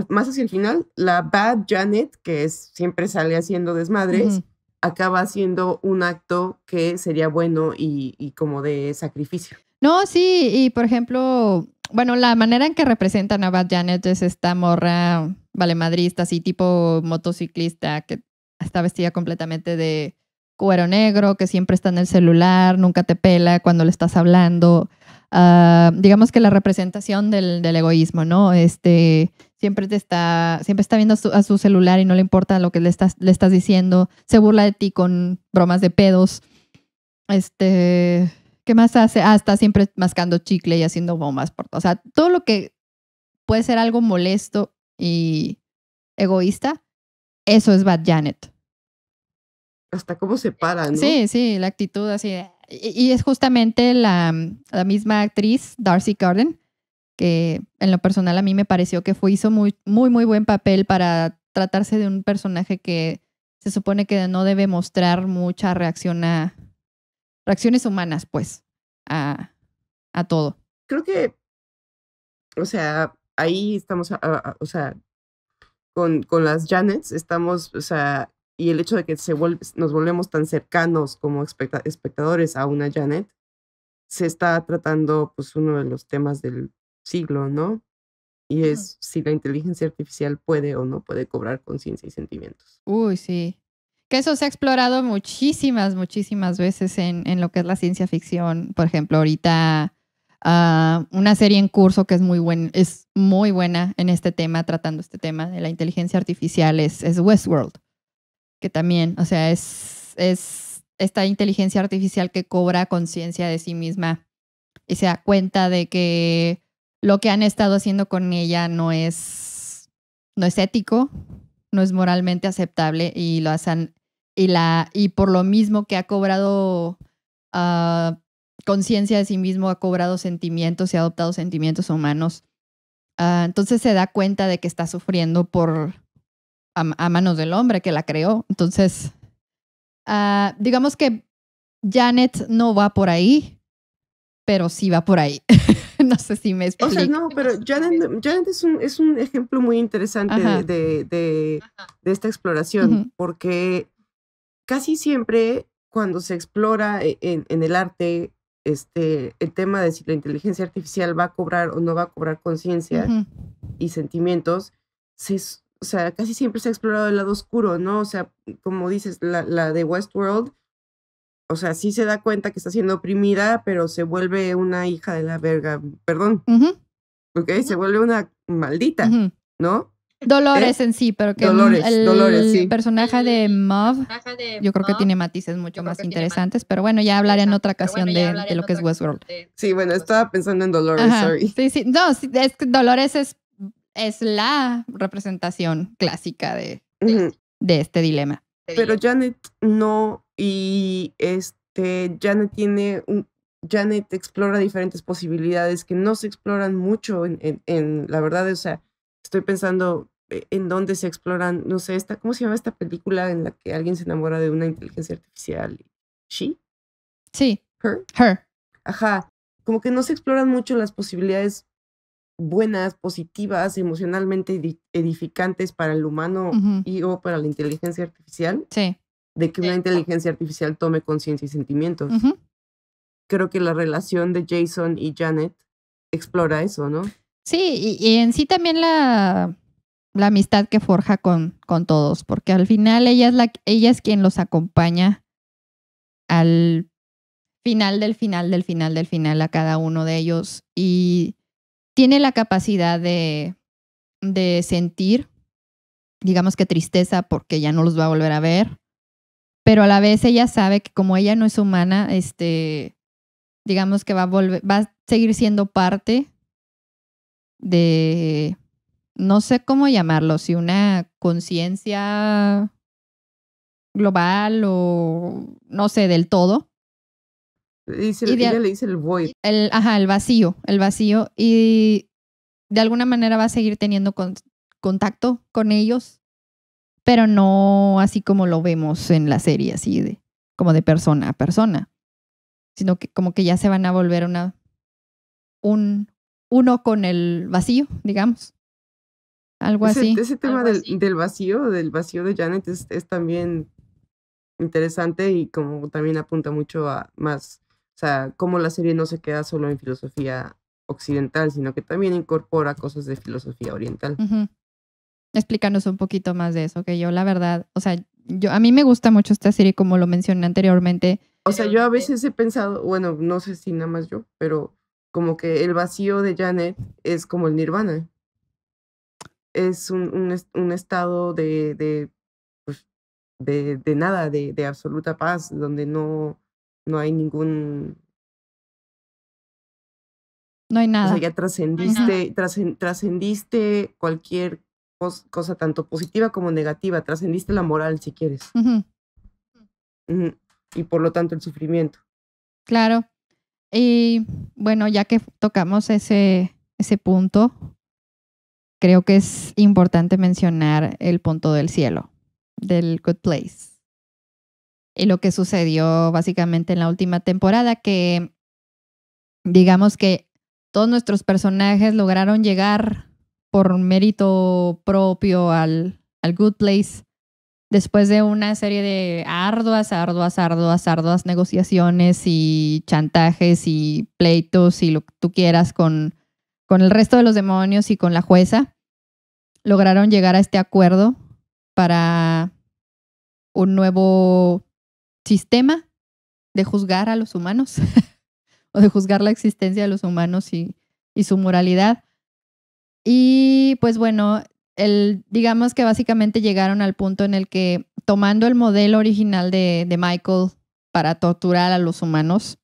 más, más hacia el final, la Bad Janet, que siempre sale haciendo desmadres, acaba haciendo un acto que sería bueno y como de sacrificio. No, sí, y por ejemplo, bueno, la manera en que representan a Bad Janet es esta morra vale, madrista, así tipo motociclista, que está vestida completamente de cuero negro, que siempre está en el celular, nunca te pela cuando le estás hablando. Ah, digamos que la representación del, del, egoísmo, ¿no? Este, siempre te está, siempre está viendo a su, a su, celular y no le importa lo que le estás, le estás diciendo, se burla de ti con bromas de pedos. Este, ¿Qué más hace? Ah, está siempre mascando chicle y haciendo bombas por todo. O sea, todo lo que puede ser algo molesto y egoísta, eso es Bad Janet. Hasta cómo se para, ¿no? Sí, sí, la actitud así. Y, es justamente la, misma actriz, Darcy Carden, que en lo personal a mí me pareció que fue, hizo muy, muy, muy buen papel para tratarse de un personaje que se supone que no debe mostrar mucha reacción a, reacciones humanas, pues, a, todo. Creo que, o sea, ahí estamos, o sea, con, con las Janets estamos, o sea, y el hecho de que se nos volvemos tan cercanos como espectadores a una Janet, se está tratando pues uno de los temas del siglo, ¿no? Y es si la inteligencia artificial puede o no puede cobrar conciencia y sentimientos. Uy, sí que eso se ha explorado muchísimas, muchísimas veces en, lo que es la ciencia ficción. Por ejemplo, ahorita ah, una serie en curso que es muy, es muy buena en este tema, tratando este tema de la inteligencia artificial, es, es Westworld, que también, o sea, es, es esta inteligencia artificial que cobra conciencia de sí misma y se da cuenta de que lo que han estado haciendo con ella no es, no es ético, no es moralmente aceptable y lo hacen y, la, y por lo mismo que ha cobrado ah, conciencia de sí mismo, ha cobrado sentimientos y ha adoptado sentimientos humanos. Ah, entonces se da cuenta de que está sufriendo por a, manos del hombre que la creó. Entonces, ah, digamos que Janet no va por ahí, pero sí va por ahí. no sé si me explico. O no, pero Janet, es, un, es, un, ejemplo muy interesante de, de, esta exploración, porque casi siempre cuando se explora e-, en, el arte este, el tema de si la inteligencia artificial va a cobrar o no va a cobrar conciencia y sentimientos, o sea, casi siempre se ha explorado el lado oscuro, ¿no? O sea, como dices, la, de Westworld, o sea, sí se da cuenta que está siendo oprimida, pero se vuelve una hija de la verga, perdón, Se vuelve una maldita, ¿no? Dolores ¿Eh? en sí, pero que Dolores, el, personaje de Mob, yo creo que tiene matices mucho más interesantes, pero bueno, ya hablaré en otra ocasión de, de, lo que es Westworld. Sí, bueno, estaba pensando en Dolores, sorry. Sí, sí, no, sí, es que Dolores es, es la representación clásica de, de este dilema. Pero Janet no, y este, Janet tiene un, Janet explora diferentes posibilidades que no se exploran mucho en, en, en la verdad, o sea, estoy pensando eh, en donde se exploran, no sé, esta, ¿cómo se llama esta película en la que alguien se enamora de una inteligencia artificial? ¿She? Sí. ¿Her? Her. Ajá. Como que no se exploran mucho las posibilidades buenas, positivas, emocionalmente edificantes para el humano y o para la inteligencia artificial. Sí. De que una inteligencia artificial tome conciencia y sentimientos. Creo que la relación de Jason y Janet explora eso, ¿no? Sí, y en sí también la, la amistad que forja con, con todos, porque al final ella es, la, ella es quien los acompaña al final del final del final del final a cada uno de ellos y tiene la capacidad de, de sentir, digamos que tristeza porque ya no los va a volver a ver, pero a la vez ella sabe que como ella no es humana, este, digamos que va a, volver, va a seguir siendo parte de no sé cómo llamarlo, si una conciencia global o no sé, del todo. le dice el void. El, ajá, el vacío, el vacío. Y de alguna manera va a seguir teniendo contacto con ellos, pero no así como lo vemos en la serie, así de como de persona a persona, sino que como que ya se van a volver una, un, uno con el vacío, digamos. Algo ese, Ese tema del, vacío, del vacío de Janet es, también interesante y como también apunta mucho a más, o sea, cómo la serie no se queda solo en filosofía occidental, sino que también incorpora cosas de filosofía oriental. Explícanos un poquito más de eso, que yo la verdad, o sea, yo a mí me gusta mucho esta serie como lo mencioné anteriormente. O sea, yo a veces he pensado, bueno, no sé si nada más yo, pero como que el vacío de Janet es como el nirvana es un, un, estado de, de, pues, de, de, nada, de, de absoluta paz, donde no, no hay ningún no hay nada. O sea, ya trascendiste, trascendiste cualquier cosa, tanto positiva como negativa, trascendiste la moral si quieres. Y por lo tanto el sufrimiento. Claro. Y bueno, ya que tocamos ese, ese punto, creo que es importante mencionar el punto del cielo, del Good Place. Y lo que sucedió básicamente en la última temporada, que digamos que todos nuestros personajes lograron llegar por mérito propio al, al Good Place después de una serie de arduas, arduas, arduas, arduas negociaciones y chantajes y pleitos y lo que tú quieras con con el resto de los demonios y con la jueza, lograron llegar a este acuerdo para un nuevo sistema de juzgar a los humanos o de juzgar la existencia de los humanos y, su moralidad. Y pues bueno, el, digamos que básicamente llegaron al punto en el que tomando el modelo original de, de Michael para torturar a los humanos,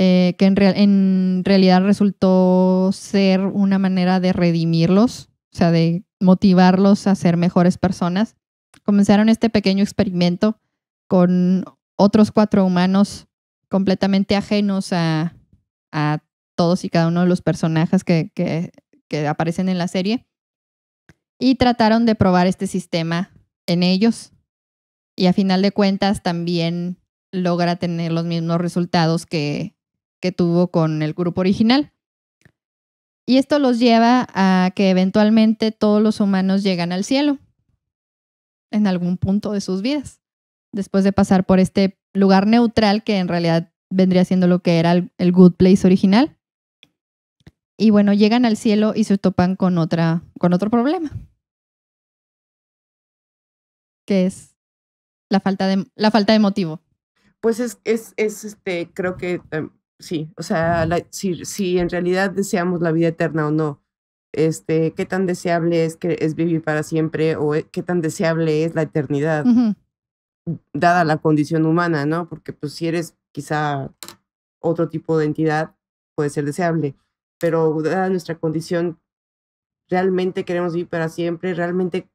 eh, que en, en realidad resultó ser una manera de redimirlos, o sea, de motivarlos a ser mejores personas. Comenzaron este pequeño experimento con otros cuatro humanos completamente ajenos a, todos y cada uno de los personajes que, que aparecen en la serie y trataron de probar este sistema en ellos y a final de cuentas también logra tener los mismos resultados que que tuvo con el grupo original. Y esto los lleva a que eventualmente todos los humanos llegan al cielo en algún punto de sus vidas, después de pasar por este lugar neutral que en realidad vendría siendo lo que era el, Good Place original. Y bueno, llegan al cielo y se topan con, otra, con otro problema, que es la falta de, la falta de motivo. Pues es, este, creo que em, sí, o sea, si, si, en realidad deseamos la vida eterna o no, este, qué tan deseable es que es vivir para siempre o eh, qué tan deseable es la eternidad, dada la condición humana, ¿no? Porque pues si eres quizá otro tipo de entidad, puede ser deseable, pero dada nuestra condición, realmente queremos vivir para siempre, realmente,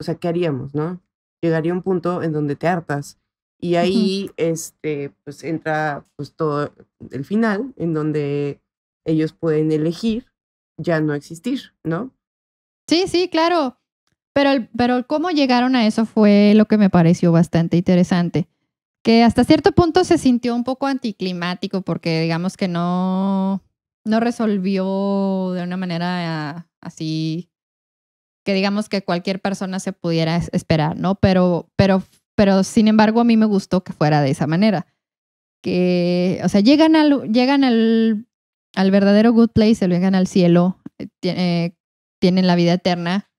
o sea, ¿qué haríamos, no? Llegaría un punto en donde te hartas y ahí, este, pues entra pues, todo el final, en donde ellos pueden elegir ya no existir, ¿no? Sí, sí, claro. Pero, el, pero cómo llegaron a eso fue lo que me pareció bastante interesante. Que hasta cierto punto se sintió un poco anticlimático porque digamos que no, no resolvió de una manera así que digamos que cualquier persona se pudiera esperar, ¿no? Pero, pero pero sin embargo a mí me gustó que fuera de esa manera. Que, o sea, llegan al, llegan al, al verdadero good place, se llegan al cielo, eh, eh, tienen la vida eterna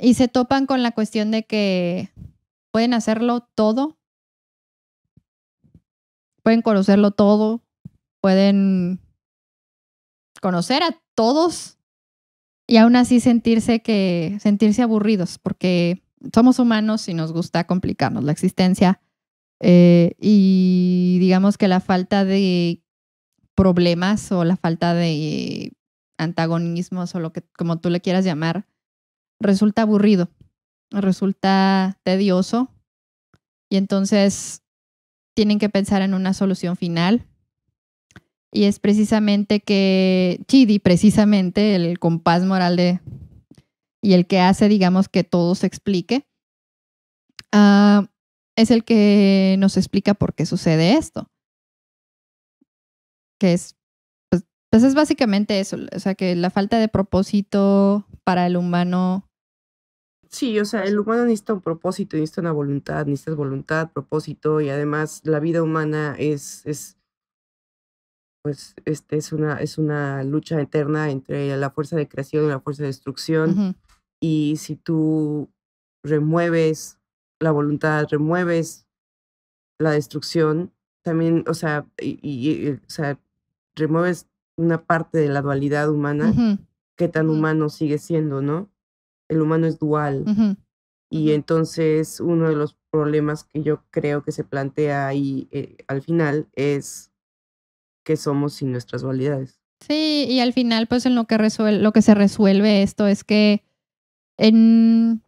y se topan con la cuestión de que pueden hacerlo todo, pueden conocerlo todo, pueden conocer a todos y aún así sentirse que sentirse aburridos porque somos humanos y nos gusta complicarnos la existencia. Eh, y digamos que la falta de problemas o la falta de antagonismos o lo que como tú le quieras llamar, resulta aburrido, resulta tedioso y entonces tienen que pensar en una solución final. Y es precisamente que Chidi, precisamente el compás moral de, y el que hace, digamos, que todo se explique, ah, es el que nos explica por qué sucede esto. Que es, pues, pues, es básicamente eso, o sea, que la falta de propósito para el humano Sí, o sea, el humano necesita un propósito, necesita una voluntad, necesita voluntad, propósito y además la vida humana es, es pues, este es una, es una lucha eterna entre la fuerza de creación y la fuerza de destrucción. Y si tú remueves la voluntad, remueves la destrucción, también, o sea, y, sea, remueves una parte de la dualidad humana, que tan mm. humano sigue siendo, ¿no? El humano es dual. Y entonces uno de los problemas que yo creo que se plantea ahí eh, al final es que somos sin nuestras dualidades. Sí, y al final, pues en lo que resuelve, lo que se resuelve esto es que en,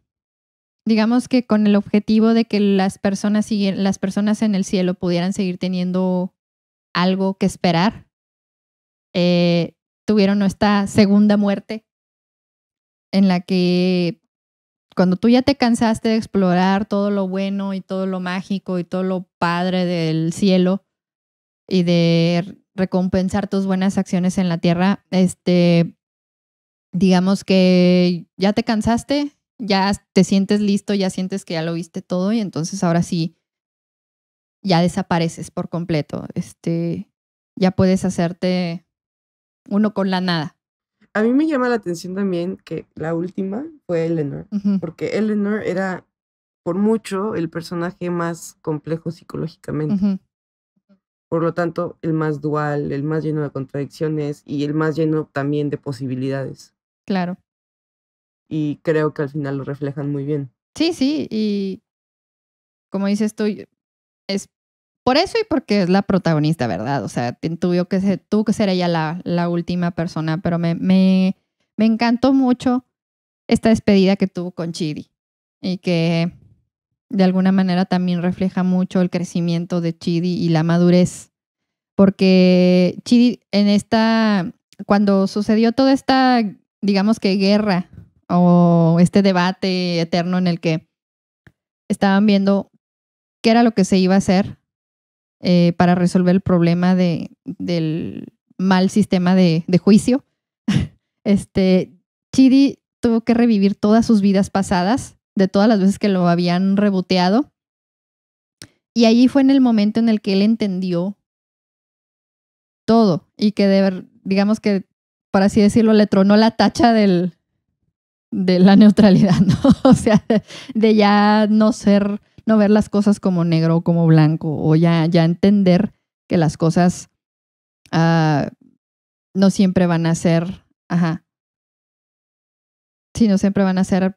digamos que con el objetivo de que las personas, las personas en el cielo pudieran seguir teniendo algo que esperar, eh, tuvieron esta segunda muerte en la que cuando tú ya te cansaste de explorar todo lo bueno y todo lo mágico y todo lo padre del cielo y de recompensar tus buenas acciones en la tierra, este digamos que ya te cansaste, ya te sientes listo, ya sientes que ya lo viste todo y entonces ahora sí, ya desapareces por completo. Este, ya puedes hacerte uno con la nada. A mí me llama la atención también que la última fue Eleanor, porque Eleanor era por mucho el personaje más complejo psicológicamente. Por lo tanto, el más dual, el más lleno de contradicciones y el más lleno también de posibilidades. Claro. Y creo que al final lo reflejan muy bien. Sí, sí, y como dices tú, es por eso y porque es la protagonista, ¿verdad? O sea, tuvo que ser, tuvo que ser ella la, la última persona, pero me, me, me encantó mucho esta despedida que tuvo con Chidi y que de alguna manera también refleja mucho el crecimiento de Chidi y la madurez. Porque Chidi en esta, cuando sucedió toda esta digamos que guerra o este debate eterno en el que estaban viendo qué era lo que se iba a hacer eh, para resolver el problema del mal sistema de, juicio. este, Chidi tuvo que revivir todas sus vidas pasadas, de todas las veces que lo habían reboteado. Y allí fue en el momento en el que él entendió todo y que digamos que por así decirlo, le tronó la tacha del, de la neutralidad, ¿no? O sea, de ya no ser, no ver las cosas como negro o como blanco, o ya, ya entender que las cosas ah, no siempre van a ser, ajá, sino no siempre van a ser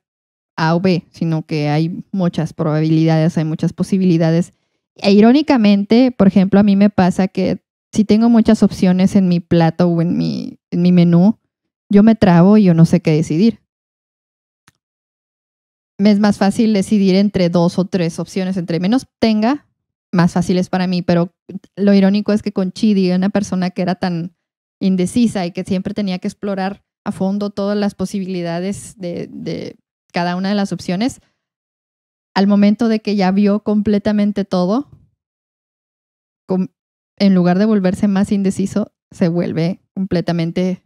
A o B, sino que hay muchas probabilidades, hay muchas posibilidades. E irónicamente, por ejemplo, a mí me pasa que si tengo muchas opciones en mi plato o en mi, menú, yo me trabo y yo no sé qué decidir. Me es más fácil decidir entre dos o tres opciones. Entre menos tenga, más fácil es para mí. Pero lo irónico es que con Chidi, una persona que era tan indecisa y que siempre tenía que explorar a fondo todas las posibilidades de, de cada una de las opciones, al momento de que ya vio completamente todo, en lugar de volverse más indeciso, se vuelve completamente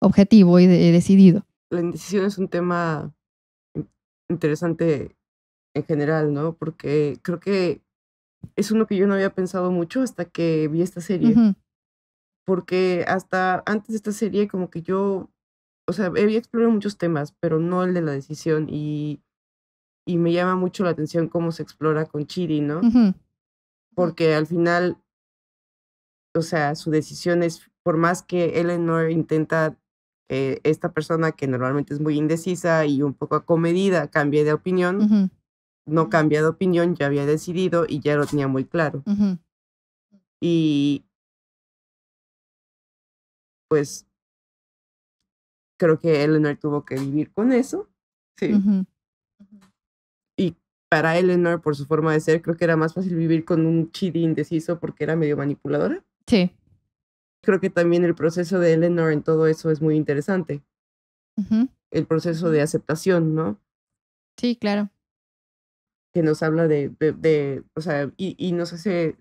objetivo y decidido. La indecisión es un tema interesante en general, ¿no? Porque creo que es uno que yo no había pensado mucho hasta que vi esta serie. Porque hasta antes de esta serie como que yo, o sea, había explorado muchos temas, pero no el de la decisión y, y me llama mucho la atención cómo se explora con Chiri, ¿no? Mm. porque al final, o sea, su decisión es, por más que Eleanor intenta, eh, esta persona que normalmente es muy indecisa y un poco acomedida, cambie de opinión, no cambia de opinión, ya había decidido y ya lo tenía muy claro. Y pues creo que Eleanor tuvo que vivir con eso. Sí para Eleanor, por su forma de ser, creo que era más fácil vivir con un chidi indeciso porque era medio manipuladora. Sí. Creo que también el proceso de Eleanor en todo eso es muy interesante. El proceso de aceptación, ¿no? Sí, claro. Que nos habla de, de, o sea, y, y nos hace,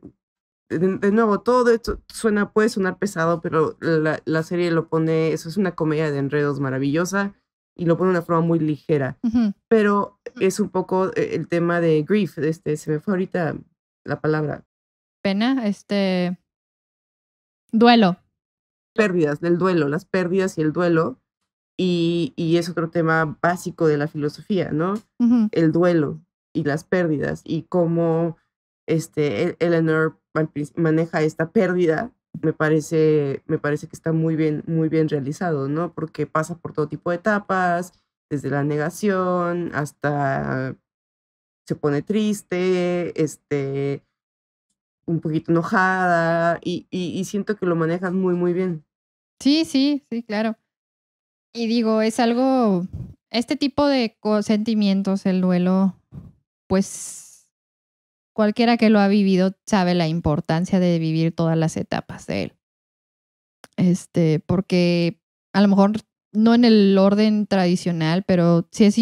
de, nuevo, todo esto suena, puede sonar pesado, pero la, la serie lo pone, eso es una comedia de enredos maravillosa y lo pone de una forma muy ligera. Pero es un poco eh, el tema de grief, este, se me fue ahorita la palabra. Pena, este... Duelo. Pérdidas, del duelo, las pérdidas y el duelo. Y, es otro tema básico de la filosofía, ¿no? El duelo y las pérdidas y cómo este, Eleanor maneja esta pérdida me parece, me parece que está muy bien, muy bien realizado, ¿no? Porque pasa por todo tipo de etapas, desde la negación hasta se pone triste, este, un poquito enojada, y, y, siento que lo manejan muy, muy bien. Sí, sí, sí, claro. Y digo, es algo, este tipo de sentimientos, el duelo, pues Cualquiera que lo ha vivido sabe la importancia de vivir todas las etapas de él. Este, porque a lo mejor no en el orden tradicional, pero sí es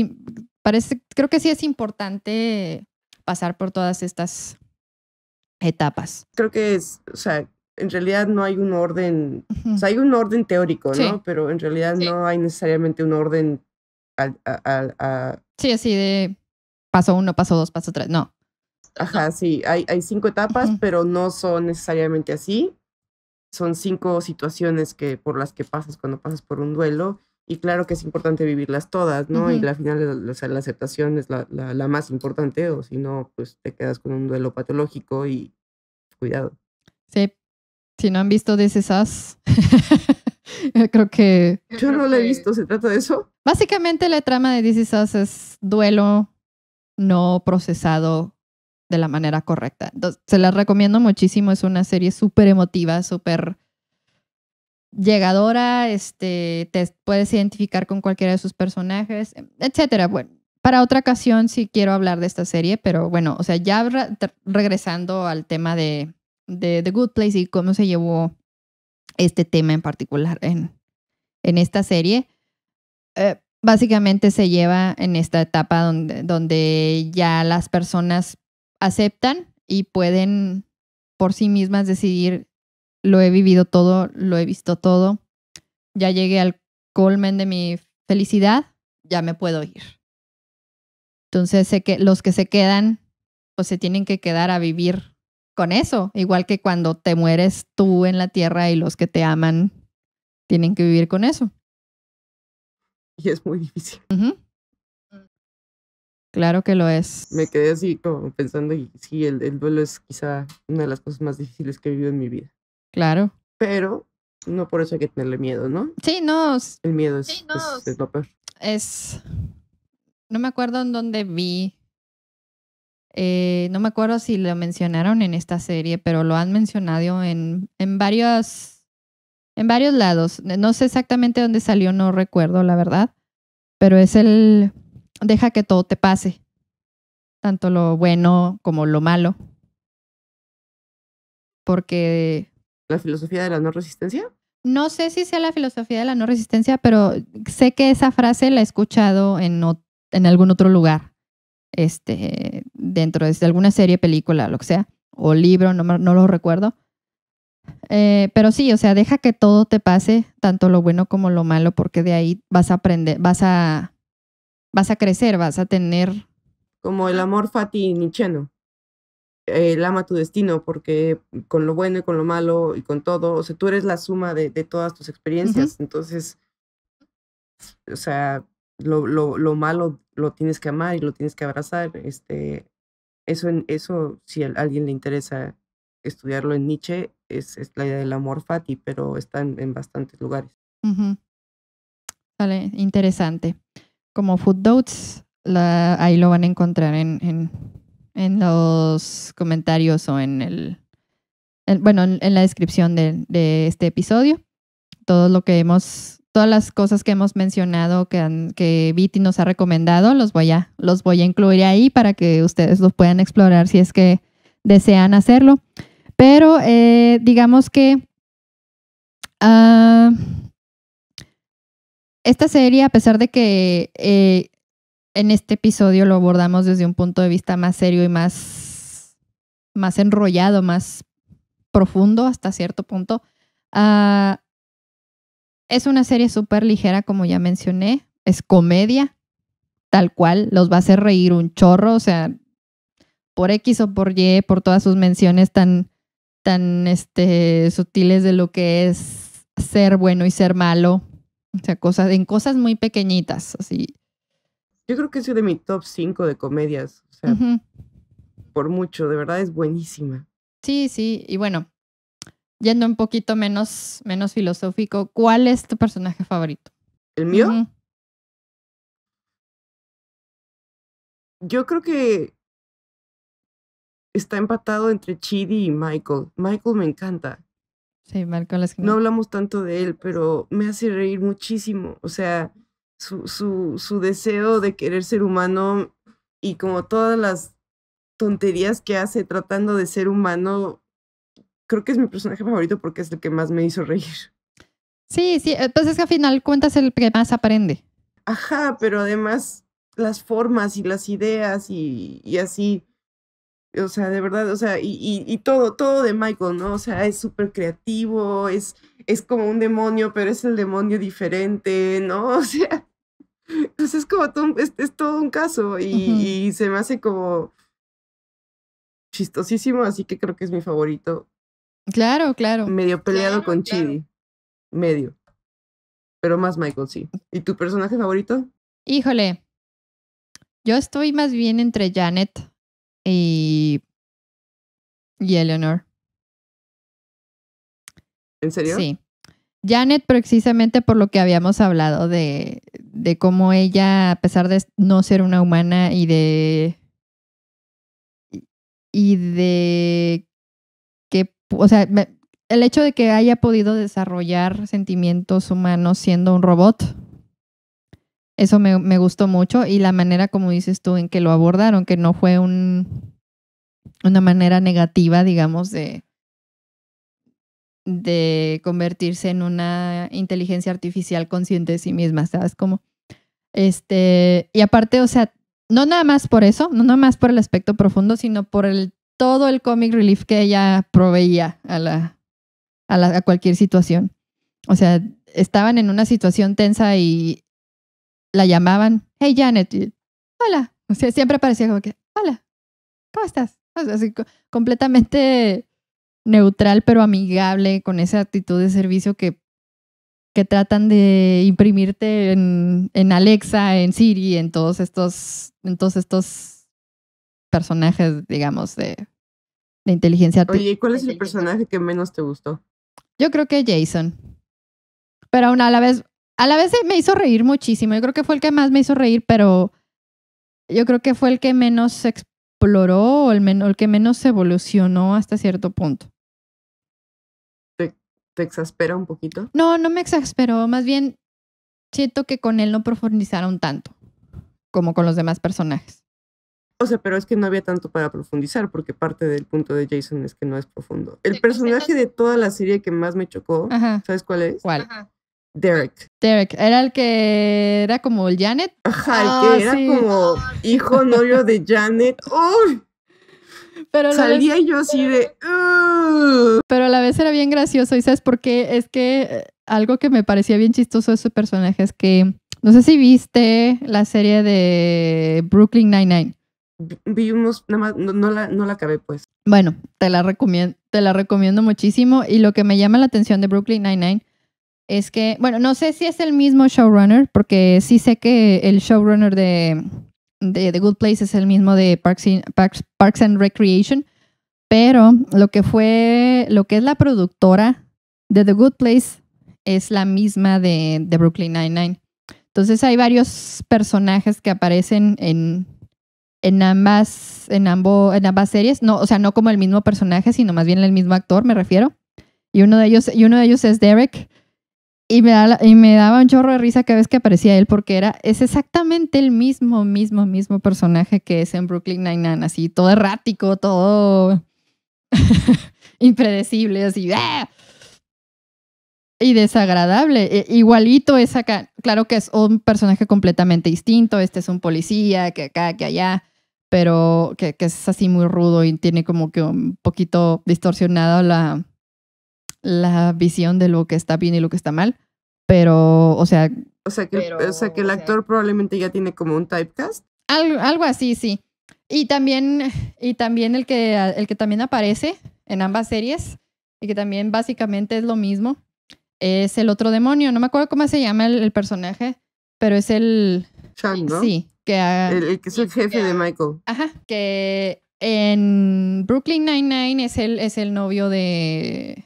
parece creo que sí es importante pasar por todas estas etapas. Creo que es, o sea, en realidad no hay un orden, o sea, hay un orden teórico, ¿no? Pero en realidad no hay necesariamente un orden al, a... Sí, así de paso uno, paso dos, paso tres, no. Ajá, sí, hay, hay cinco etapas, pero no son necesariamente así. Son cinco situaciones que, por las que pasas cuando pasas por un duelo. Y claro que es importante vivirlas todas, ¿no? Y la final, o sea, la aceptación es la, la, más importante, o si no, pues te quedas con un duelo patológico y cuidado. Sí, si no han visto de esas creo que... Yo no lo he visto, ¿se trata de eso? Básicamente la trama de This es duelo no procesado de la manera correcta. Entonces, se las recomiendo muchísimo, es una serie súper emotiva, súper llegadora, este, te puedes identificar con cualquiera de sus personajes, etcétera. Bueno, para otra ocasión sí quiero hablar de esta serie, pero bueno, o sea, ya regresando al tema de, The Good Place y cómo se llevó este tema en particular en, esta serie, eh, básicamente se lleva en esta etapa donde, donde ya las personas aceptan y pueden por sí mismas decidir, lo he vivido todo, lo he visto todo, ya llegué al colmen de mi felicidad, ya me puedo ir. Entonces, sé que los que se quedan, pues se tienen que quedar a vivir con eso, igual que cuando te mueres tú en la tierra y los que te aman tienen que vivir con eso. Y es muy difícil. Claro que lo es. Me quedé así como pensando, y sí, el, duelo es quizá una de las cosas más difíciles que he vivido en mi vida. Claro. Pero no por eso hay que tenerle miedo, ¿no? Sí, no. El miedo es, no. es, Es. No me acuerdo en dónde vi. Eh, no me acuerdo si lo mencionaron en esta serie, pero lo han mencionado en, en varios. En varios lados. No sé exactamente dónde salió, no recuerdo, la verdad. Pero es el deja que todo te pase, tanto lo bueno como lo malo. Porque... ¿La filosofía de la no resistencia? No sé si sea la filosofía de la no resistencia, pero sé que esa frase la he escuchado en, en algún otro lugar, este, dentro de alguna serie, película, lo que sea, o libro, no, no lo recuerdo. Eh, pero sí, o sea, deja que todo te pase, tanto lo bueno como lo malo, porque de ahí vas a aprender, vas a vas a crecer, vas a tener... Como el ah. amor fati nicheno. El ama tu destino, porque con lo bueno y con lo malo y con todo, o sea, tú eres la suma de, de todas tus experiencias. Entonces, o sea, lo, lo, lo, malo lo tienes que amar y lo tienes que abrazar. Este, eso, eso, si a alguien le interesa estudiarlo en Nietzsche, es, es la idea del amor fati, pero está en, bastantes lugares. Vale, interesante como Footnotes, la, ahí lo van a encontrar en, en, los comentarios o en el, bueno, en, la descripción de, este episodio. Todo lo que hemos, todas las cosas que hemos mencionado que, que Viti nos ha recomendado, los voy a, los voy a incluir ahí para que ustedes los puedan explorar si es que desean hacerlo. Pero eh, digamos que ah, esta serie, a pesar de que eh, en este episodio lo abordamos desde un punto de vista más serio y más, más enrollado, más profundo hasta cierto punto, ah, es una serie súper ligera, como ya mencioné, es comedia, tal cual, los va a hacer reír un chorro, o sea, por X o por Y, por todas sus menciones tan, tan este, sutiles de lo que es ser bueno y ser malo, o sea, cosas, en cosas muy pequeñitas, así. Yo creo que es de mi top 5 de comedias. O sea, por mucho, de verdad es buenísima. Sí, sí, y bueno, yendo un poquito menos, menos filosófico, ¿cuál es tu personaje favorito? ¿El mío? Yo creo que está empatado entre Chidi y Michael. Michael me encanta. Sí, las No hablamos tanto de él, pero me hace reír muchísimo. O sea, su, su, deseo de querer ser humano y como todas las tonterías que hace tratando de ser humano, creo que es mi personaje favorito porque es el que más me hizo reír. Sí, sí, entonces al final cuentas el que más aprende. Ajá, pero además las formas y las ideas y así. O sea, de verdad, o sea, y, y, todo, todo de Michael, ¿no? O sea, es súper creativo, es, es como un demonio, pero es el demonio diferente, ¿no? O sea, pues es como todo, es, todo un caso y, se me hace como chistosísimo, así que creo que es mi favorito. Claro, claro. Medio peleado con Chidi. Medio. Pero más Michael, sí. ¿Y tu personaje favorito? Híjole. Yo estoy más bien entre Janet y, y Eleanor. ¿En serio? Sí. Janet, precisamente por lo que habíamos hablado de, de cómo ella, a pesar de no ser una humana y de. y de. que. o sea, el hecho de que haya podido desarrollar sentimientos humanos siendo un robot eso me, gustó mucho y la manera, como dices tú, en que lo abordaron, que no fue un, una manera negativa, digamos, de, de convertirse en una inteligencia artificial consciente de sí misma, ¿sabes? Como, este, y aparte, o sea, no nada más por eso, no nada más por el aspecto profundo, sino por el, todo el comic relief que ella proveía a, la, a, la, a cualquier situación. O sea, estaban en una situación tensa y la llamaban, hey Janet, hola. O sea, siempre parecía como que, hola, ¿cómo estás? O así, completamente neutral pero amigable, con esa actitud de servicio que, que tratan de imprimirte en, en Alexa, en Siri, en todos estos, en todos estos personajes, digamos, de, de inteligencia artificial. Oye, ¿y cuál es el personaje que menos te gustó? Yo creo que Jason. Pero aún a la vez, a la vez me hizo reír muchísimo. Yo creo que fue el que más me hizo reír, pero yo creo que fue el que menos exploró o el, que menos evolucionó hasta cierto punto. ¿Te, exaspera un poquito? No, no me exasperó. Más bien siento que con él no profundizaron tanto como con los demás personajes. O sea, pero es que no había tanto para profundizar, porque parte del punto de Jason es que no es profundo. El personaje de toda la serie que más me chocó, ¿sabes cuál es? ¿Cuál? Derek. Derek, era el que era como el Janet. Ajá, el ah, que era como hijo novio de Janet. ¡Uy! Pero Salía yo así de. Pero a la vez era bien gracioso, ¿y sabes por qué? Es que eh, algo que me parecía bien chistoso de ese personaje es que. No sé si viste la serie de Brooklyn Nine-Nine. nada más, no, la, acabé, pues. Bueno, te la, recomiendo, te la recomiendo muchísimo. Y lo que me llama la atención de Brooklyn Nine-Nine es que, bueno, no sé si es el mismo showrunner, porque sí sé que el showrunner de, The Good Place es el mismo de Parks, and Recreation, pero lo que fue, lo que es la productora de The Good Place es la misma de, de Brooklyn Nine-Nine. Entonces hay varios personajes que aparecen en, en ambas, en, en ambas series. No, o sea, no como el mismo personaje, sino más bien el mismo actor, me refiero. Y uno de ellos, y uno de ellos es Derek, y me, daba un chorro de risa cada vez que aparecía él porque era, es exactamente el mismo, mismo, mismo personaje que es en Brooklyn Nine-Nine, así todo errático, todo impredecible, así. ¡ah! Y desagradable. E, igualito es acá. Claro que es un personaje completamente distinto. Este es un policía que acá, que allá. Pero que es así muy rudo y tiene como que un poquito distorsionado la, la visión de lo que está bien y lo que está mal, pero, o sea... O sea que, o sea que el actor probablemente ya tiene como un typecast. Algo, así, sí. Y también, y también el, que, el que también aparece en ambas series, y que también básicamente es lo mismo, es el otro demonio. No me acuerdo cómo se llama el, personaje, pero es el... Chuck, ¿no? Sí, que... el, que es el jefe de Michael. Ajá, que en Brooklyn Nine-Nine es el, es el novio de...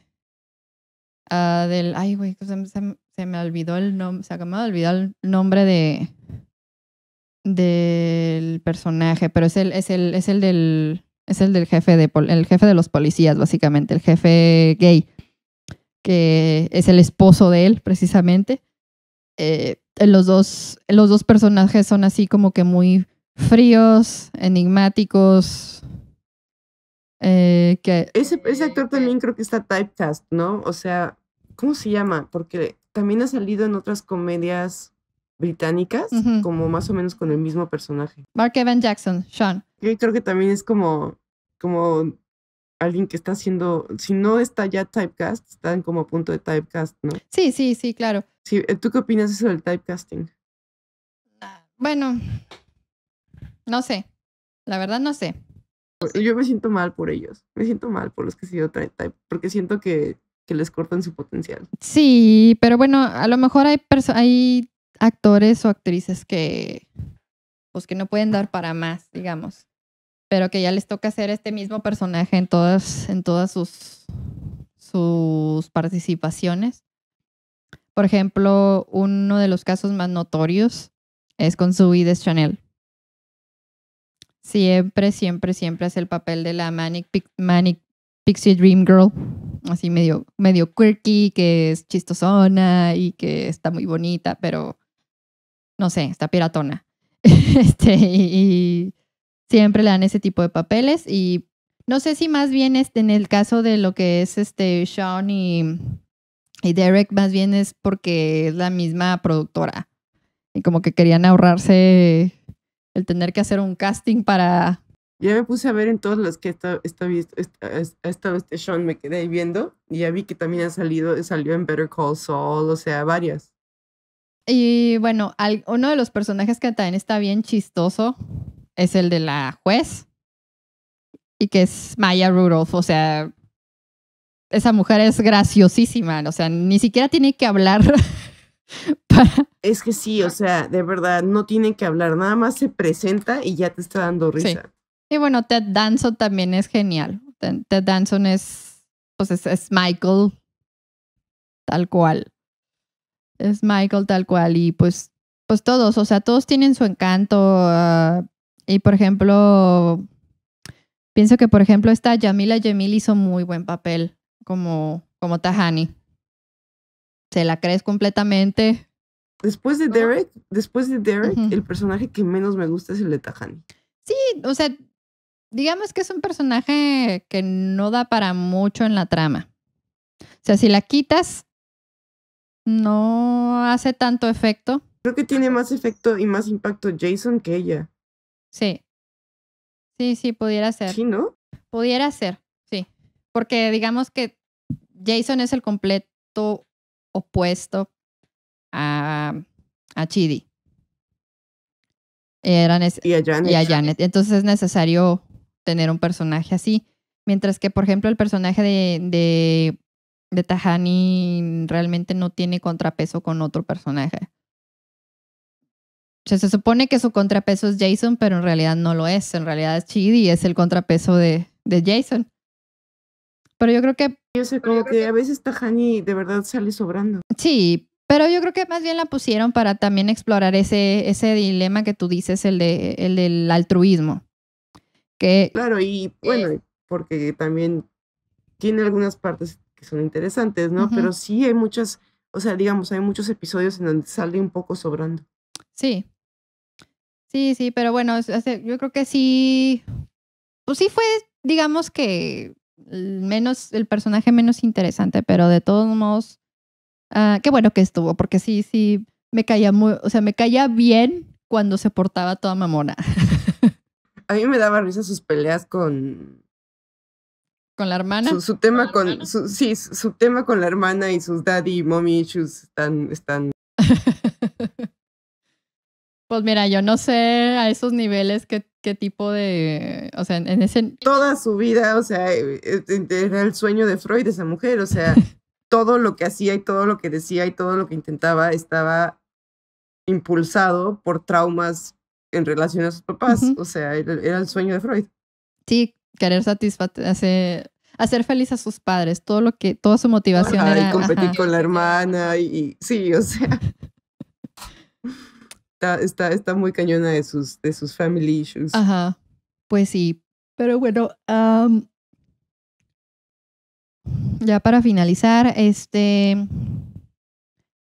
Ah, del, ay, güey, se, me olvidó el nombre, se el nombre de del personaje, pero es el, es el, es el del, es el del jefe de, el jefe de los policías, básicamente, el jefe gay, que es el esposo de él, precisamente. Eh, los, dos, los dos personajes son así como que muy fríos, enigmáticos, eh, que... Ese, ese, actor pues también creo que está typecast, ¿no? O sea, ¿cómo se llama? Porque también ha salido en otras comedias británicas, como más o menos con el mismo personaje. Mark Evan Jackson, Sean. Yo creo que también es como, como alguien que está haciendo, si no está ya typecast, están como a punto de typecast, ¿no? Sí, sí, sí, claro. Sí, eh, ¿Tú qué opinas eso del typecasting? Ah, bueno, no sé. La verdad no sé. Pues, yo me siento mal por ellos. Me siento mal por los que se 30, porque siento que, les cortan su potencial. Sí, pero bueno, a lo mejor hay, hay actores o actrices que, pues, que no pueden dar para más, digamos. Pero que ya les toca hacer este mismo personaje en todas, en todas sus, sus participaciones. Por ejemplo, uno de los casos más notorios es con su Chanel. Siempre, siempre, siempre hace el papel de la Manic, Pixie Dream Girl. Así medio, medio quirky, que es chistosona y que está muy bonita, pero no sé, está piratona. este, y, siempre le dan ese tipo de papeles y no sé si más bien este, en el caso de lo que es este Sean y, y, Derek, más bien es porque es la misma productora. Y como que querían ahorrarse el tener que hacer un casting para... Ya me puse a ver en todas las que está, está, ha estado este Sean, me quedé ahí viendo y ya vi que también ha salido, salió en Better Call Saul, o sea, varias. Y bueno, uno de los personajes que también está bien chistoso es el de la juez y que es Maya Rudolph, o sea, esa mujer es graciosísima, o sea, ni siquiera tiene que hablar Es que sí, o sea, de verdad, no tienen que hablar, nada más se presenta y ya te está dando risa. Y bueno, Ted Danson también es genial. Ted, Danson es, pues es, Michael tal cual. Es Michael tal cual y pues, pues todos, o sea, todos tienen su encanto. Ah, y por ejemplo, pienso que por ejemplo esta Yamila Yemil hizo muy buen papel como, como Tahani la crees completamente. Después de Derek, después de Derek, el personaje que menos me gusta es el de Tajani. Sí, o sea, digamos que es un personaje que no da para mucho en la trama. O sea, si la quitas, no hace tanto efecto. Creo que tiene más efecto y más impacto Jason que ella. Sí. Sí, sí, pudiera ser. Sí, ¿no? Pudiera ser, sí. Porque digamos que Jason es el completo opuesto a, Chidi. Era y a, Janet. y Entonces es necesario tener un personaje así. Mientras que, por ejemplo, el personaje de, de, de Tahani realmente no tiene contrapeso con otro personaje. se supone que su contrapeso es Jason, pero en realidad no lo es. En realidad es Chidi es el contrapeso de, de Jason. Pero yo creo que... Yo sé, como que a veces Tajani de verdad sale sobrando. Sí, pero yo creo que más bien la pusieron para también explorar ese, ese dilema que tú dices, el, de, el del altruismo. Que, claro, y bueno, eh. porque también tiene algunas partes que son interesantes, ¿no? Pero sí hay muchas, o sea, digamos, hay muchos episodios en donde sale un poco sobrando. Sí. Sí, sí, pero bueno, yo creo que sí, pues sí fue, digamos que menos, el personaje menos interesante, pero de todos modos, ah, qué bueno que estuvo, porque sí, sí, me caía muy, o sea, me caía bien cuando se portaba toda mamona. A mí me daba risa sus peleas con... ¿Con la hermana? Su, tema con, sí, su, tema con la hermana y sus daddy y mommy issues están... están... Pues mira, yo no sé a esos niveles qué, tipo de, o sea, en ese... Toda su vida, o sea, era eh, eh, el sueño de Freud esa mujer, o sea, todo lo que hacía y todo lo que decía y todo lo que intentaba estaba impulsado por traumas en relación a sus papás, o sea, era el sueño de Freud. Sí, querer satisfacer, hacer feliz a sus padres, todo lo que, toda su motivación era. Y competir con la hermana, y, sí, o sea. Está, está, está muy cañona de sus, de sus family issues. Ajá. Pues sí. Pero bueno, ya para finalizar, este,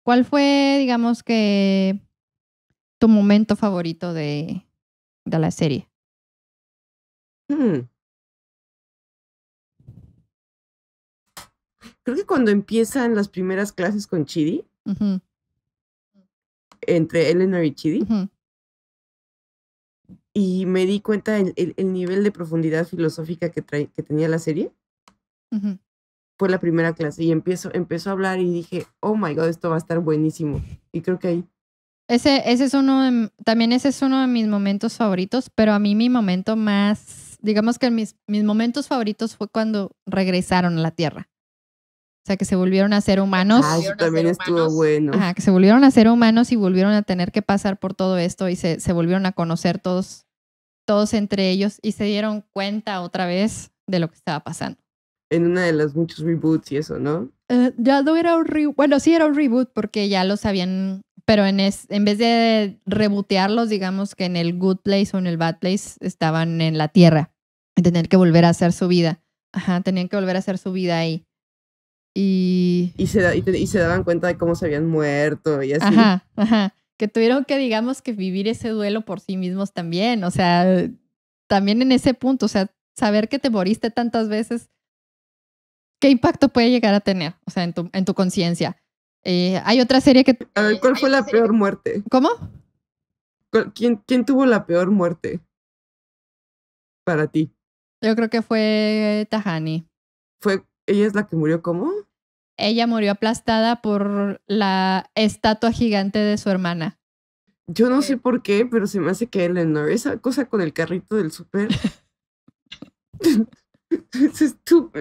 ¿cuál fue, digamos que, tu momento favorito de, de la serie? Hmm. Creo que cuando empiezan las primeras clases con Chidi, Ajá entre Eleanor y Chidi. Y me di cuenta el, el, nivel de profundidad filosófica que, que tenía la serie. Fue la primera clase y empiezo, empezó a hablar y dije, oh my god, esto va a estar buenísimo. Y creo que ahí. Ese, ese es uno, de, también ese es uno de mis momentos favoritos, pero a mí mi momento más, digamos que mis, mis momentos favoritos fue cuando regresaron a la Tierra. O sea, que se volvieron a ser humanos. Ah, eso también estuvo bueno. Ajá, que se volvieron a ser humanos y volvieron a tener que pasar por todo esto y se, volvieron a conocer todos, todos entre ellos y se dieron cuenta otra vez de lo que estaba pasando. En una de las muchos reboots y eso, ¿no? Eh, ya no era un reboot. Bueno, sí era un reboot porque ya lo sabían, Pero en, en vez de rebotearlos, digamos que en el Good Place o en el Bad Place estaban en la tierra. Y tenían que volver a hacer su vida. Ajá, tenían que volver a hacer su vida ahí. Y... se, y, se daban cuenta de cómo se habían muerto y así. Ajá, ajá. Que tuvieron que, digamos, que vivir ese duelo por sí mismos también. O sea, también en ese punto, o sea, saber que te moriste tantas veces, ¿qué impacto puede llegar a tener? O sea, en tu, en tu conciencia. Eh, hay otra serie que... A ver, ¿cuál fue la peor muerte? ¿Cómo? ¿Quién, ¿Quién tuvo la peor muerte para ti? Yo creo que fue Tahani. Fue ella es la que murió cómo? Ella murió aplastada por la estatua gigante de su hermana. Yo no sé por qué, pero se me hace que en la esa cosa con el carrito del súper. es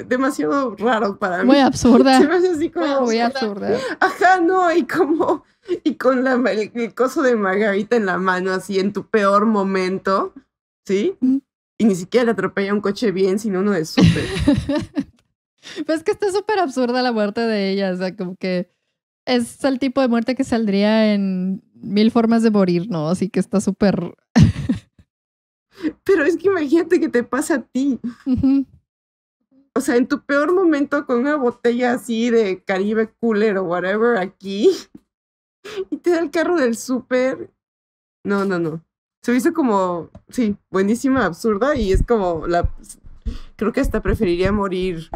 demasiado raro para mí. Muy absurda. Se me hace así como. Muy absurda. Ajá, no, y como. Y con el, coso de Margarita en la mano, así en tu peor momento, ¿sí? Y ni siquiera le atropella un coche bien, sino uno de súper. Pues que está súper absurda la muerte de ella, o sea, como que es el tipo de muerte que saldría en mil formas de morir, ¿no? Así que está súper... Pero es que imagínate que te pasa a ti. O sea, en tu peor momento con una botella así de Caribe Cooler o whatever aquí y te da el carro del súper. No, no, no. Se hizo como, sí, buenísima, absurda y es como la... Creo que hasta preferiría morir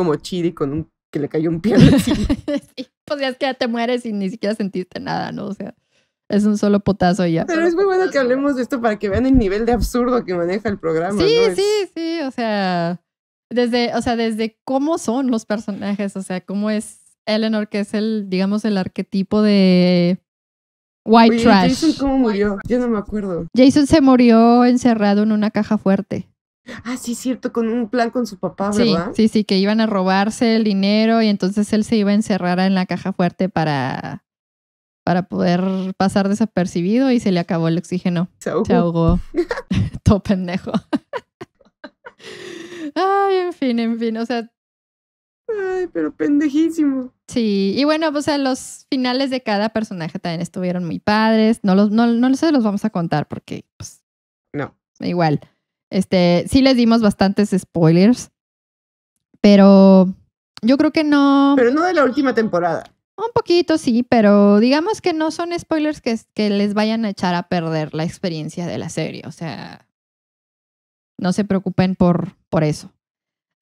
como Chidi con un que le cayó un pie pues ya es que ya te mueres y ni siquiera sentiste nada, ¿no? O sea, es un solo potazo ya. Pero es muy bueno que hablemos de esto para que vean el nivel de absurdo que maneja el programa. Sí, sí, sí, o sea, desde, o sea, desde cómo son los personajes, o sea, cómo es Eleanor, que es el, digamos, el arquetipo de White Trash. cómo murió, yo no me acuerdo. Jason se murió encerrado en una caja fuerte. Ah, sí, cierto, con un plan con su papá, ¿verdad? Sí, sí, sí, que iban a robarse el dinero y entonces él se iba a encerrar en la caja fuerte para, para poder pasar desapercibido y se le acabó el oxígeno. Se ahogó. Se ahogó. Todo pendejo. Ay, en fin, en fin, o sea. Ay, pero pendejísimo. Sí, y bueno, pues o sea, los finales de cada personaje también estuvieron muy padres. No los, no, no sé, los vamos a contar porque, pues. No. Igual. Este, sí les dimos bastantes spoilers, pero yo creo que no. Pero no de la última temporada. Un poquito sí, pero digamos que no son spoilers que, les vayan a echar a perder la experiencia de la serie. O sea, no se preocupen por, por eso.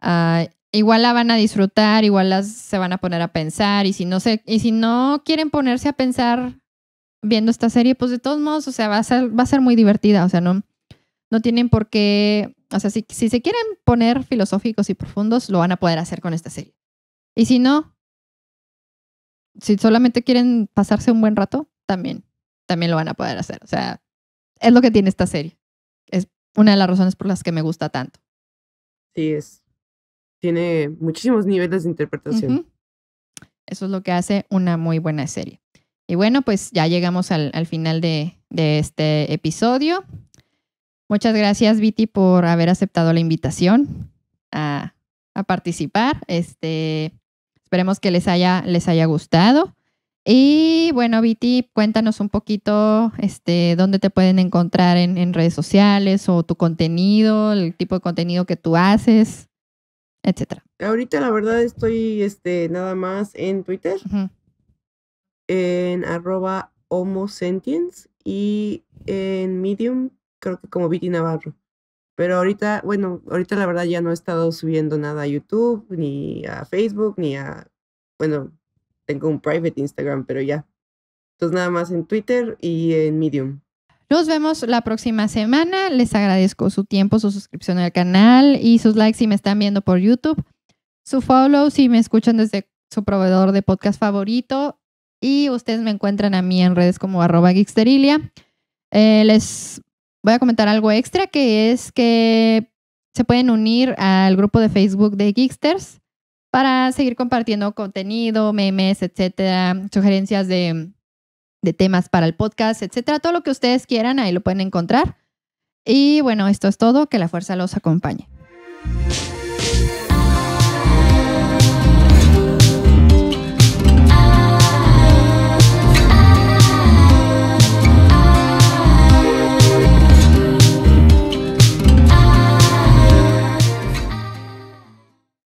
Ah, igual la van a disfrutar, igual las se van a poner a pensar y si no se y si no quieren ponerse a pensar viendo esta serie, pues de todos modos, o sea, va a ser va a ser muy divertida, o sea, no no tienen por qué, o sea, si, si se quieren poner filosóficos y profundos, lo van a poder hacer con esta serie. Y si no, si solamente quieren pasarse un buen rato, también, también lo van a poder hacer. O sea, es lo que tiene esta serie. Es una de las razones por las que me gusta tanto. Sí, es. Tiene muchísimos niveles de interpretación. Eso es lo que hace una muy buena serie. Y bueno, pues ya llegamos al, al final de, de este episodio. Muchas gracias, Viti, por haber aceptado la invitación a, participar. Este, esperemos que les haya, les haya gustado. Y bueno, Viti, cuéntanos un poquito este, dónde te pueden encontrar en, redes sociales o tu contenido, el tipo de contenido que tú haces, etcétera. Ahorita la verdad estoy este, nada más en Twitter, en arroba homosentience y en Medium como Viti Navarro. Pero ahorita, bueno, ahorita la verdad ya no he estado subiendo nada a YouTube, ni a Facebook, ni a, bueno, tengo un private Instagram, pero ya. Entonces nada más en Twitter y en Medium. Nos vemos la próxima semana. Les agradezco su tiempo, su suscripción al canal y sus likes si me están viendo por YouTube, su follow si me escuchan desde su proveedor de podcast favorito y ustedes me encuentran a mí en redes como arroba Geeksterilia. Eh, les voy a comentar algo extra que es que se pueden unir al grupo de Facebook de Geeksters para seguir compartiendo contenido, memes, etcétera, sugerencias de, de temas para el podcast, etcétera. Todo lo que ustedes quieran, ahí lo pueden encontrar. Y bueno, esto es todo. Que la fuerza los acompañe.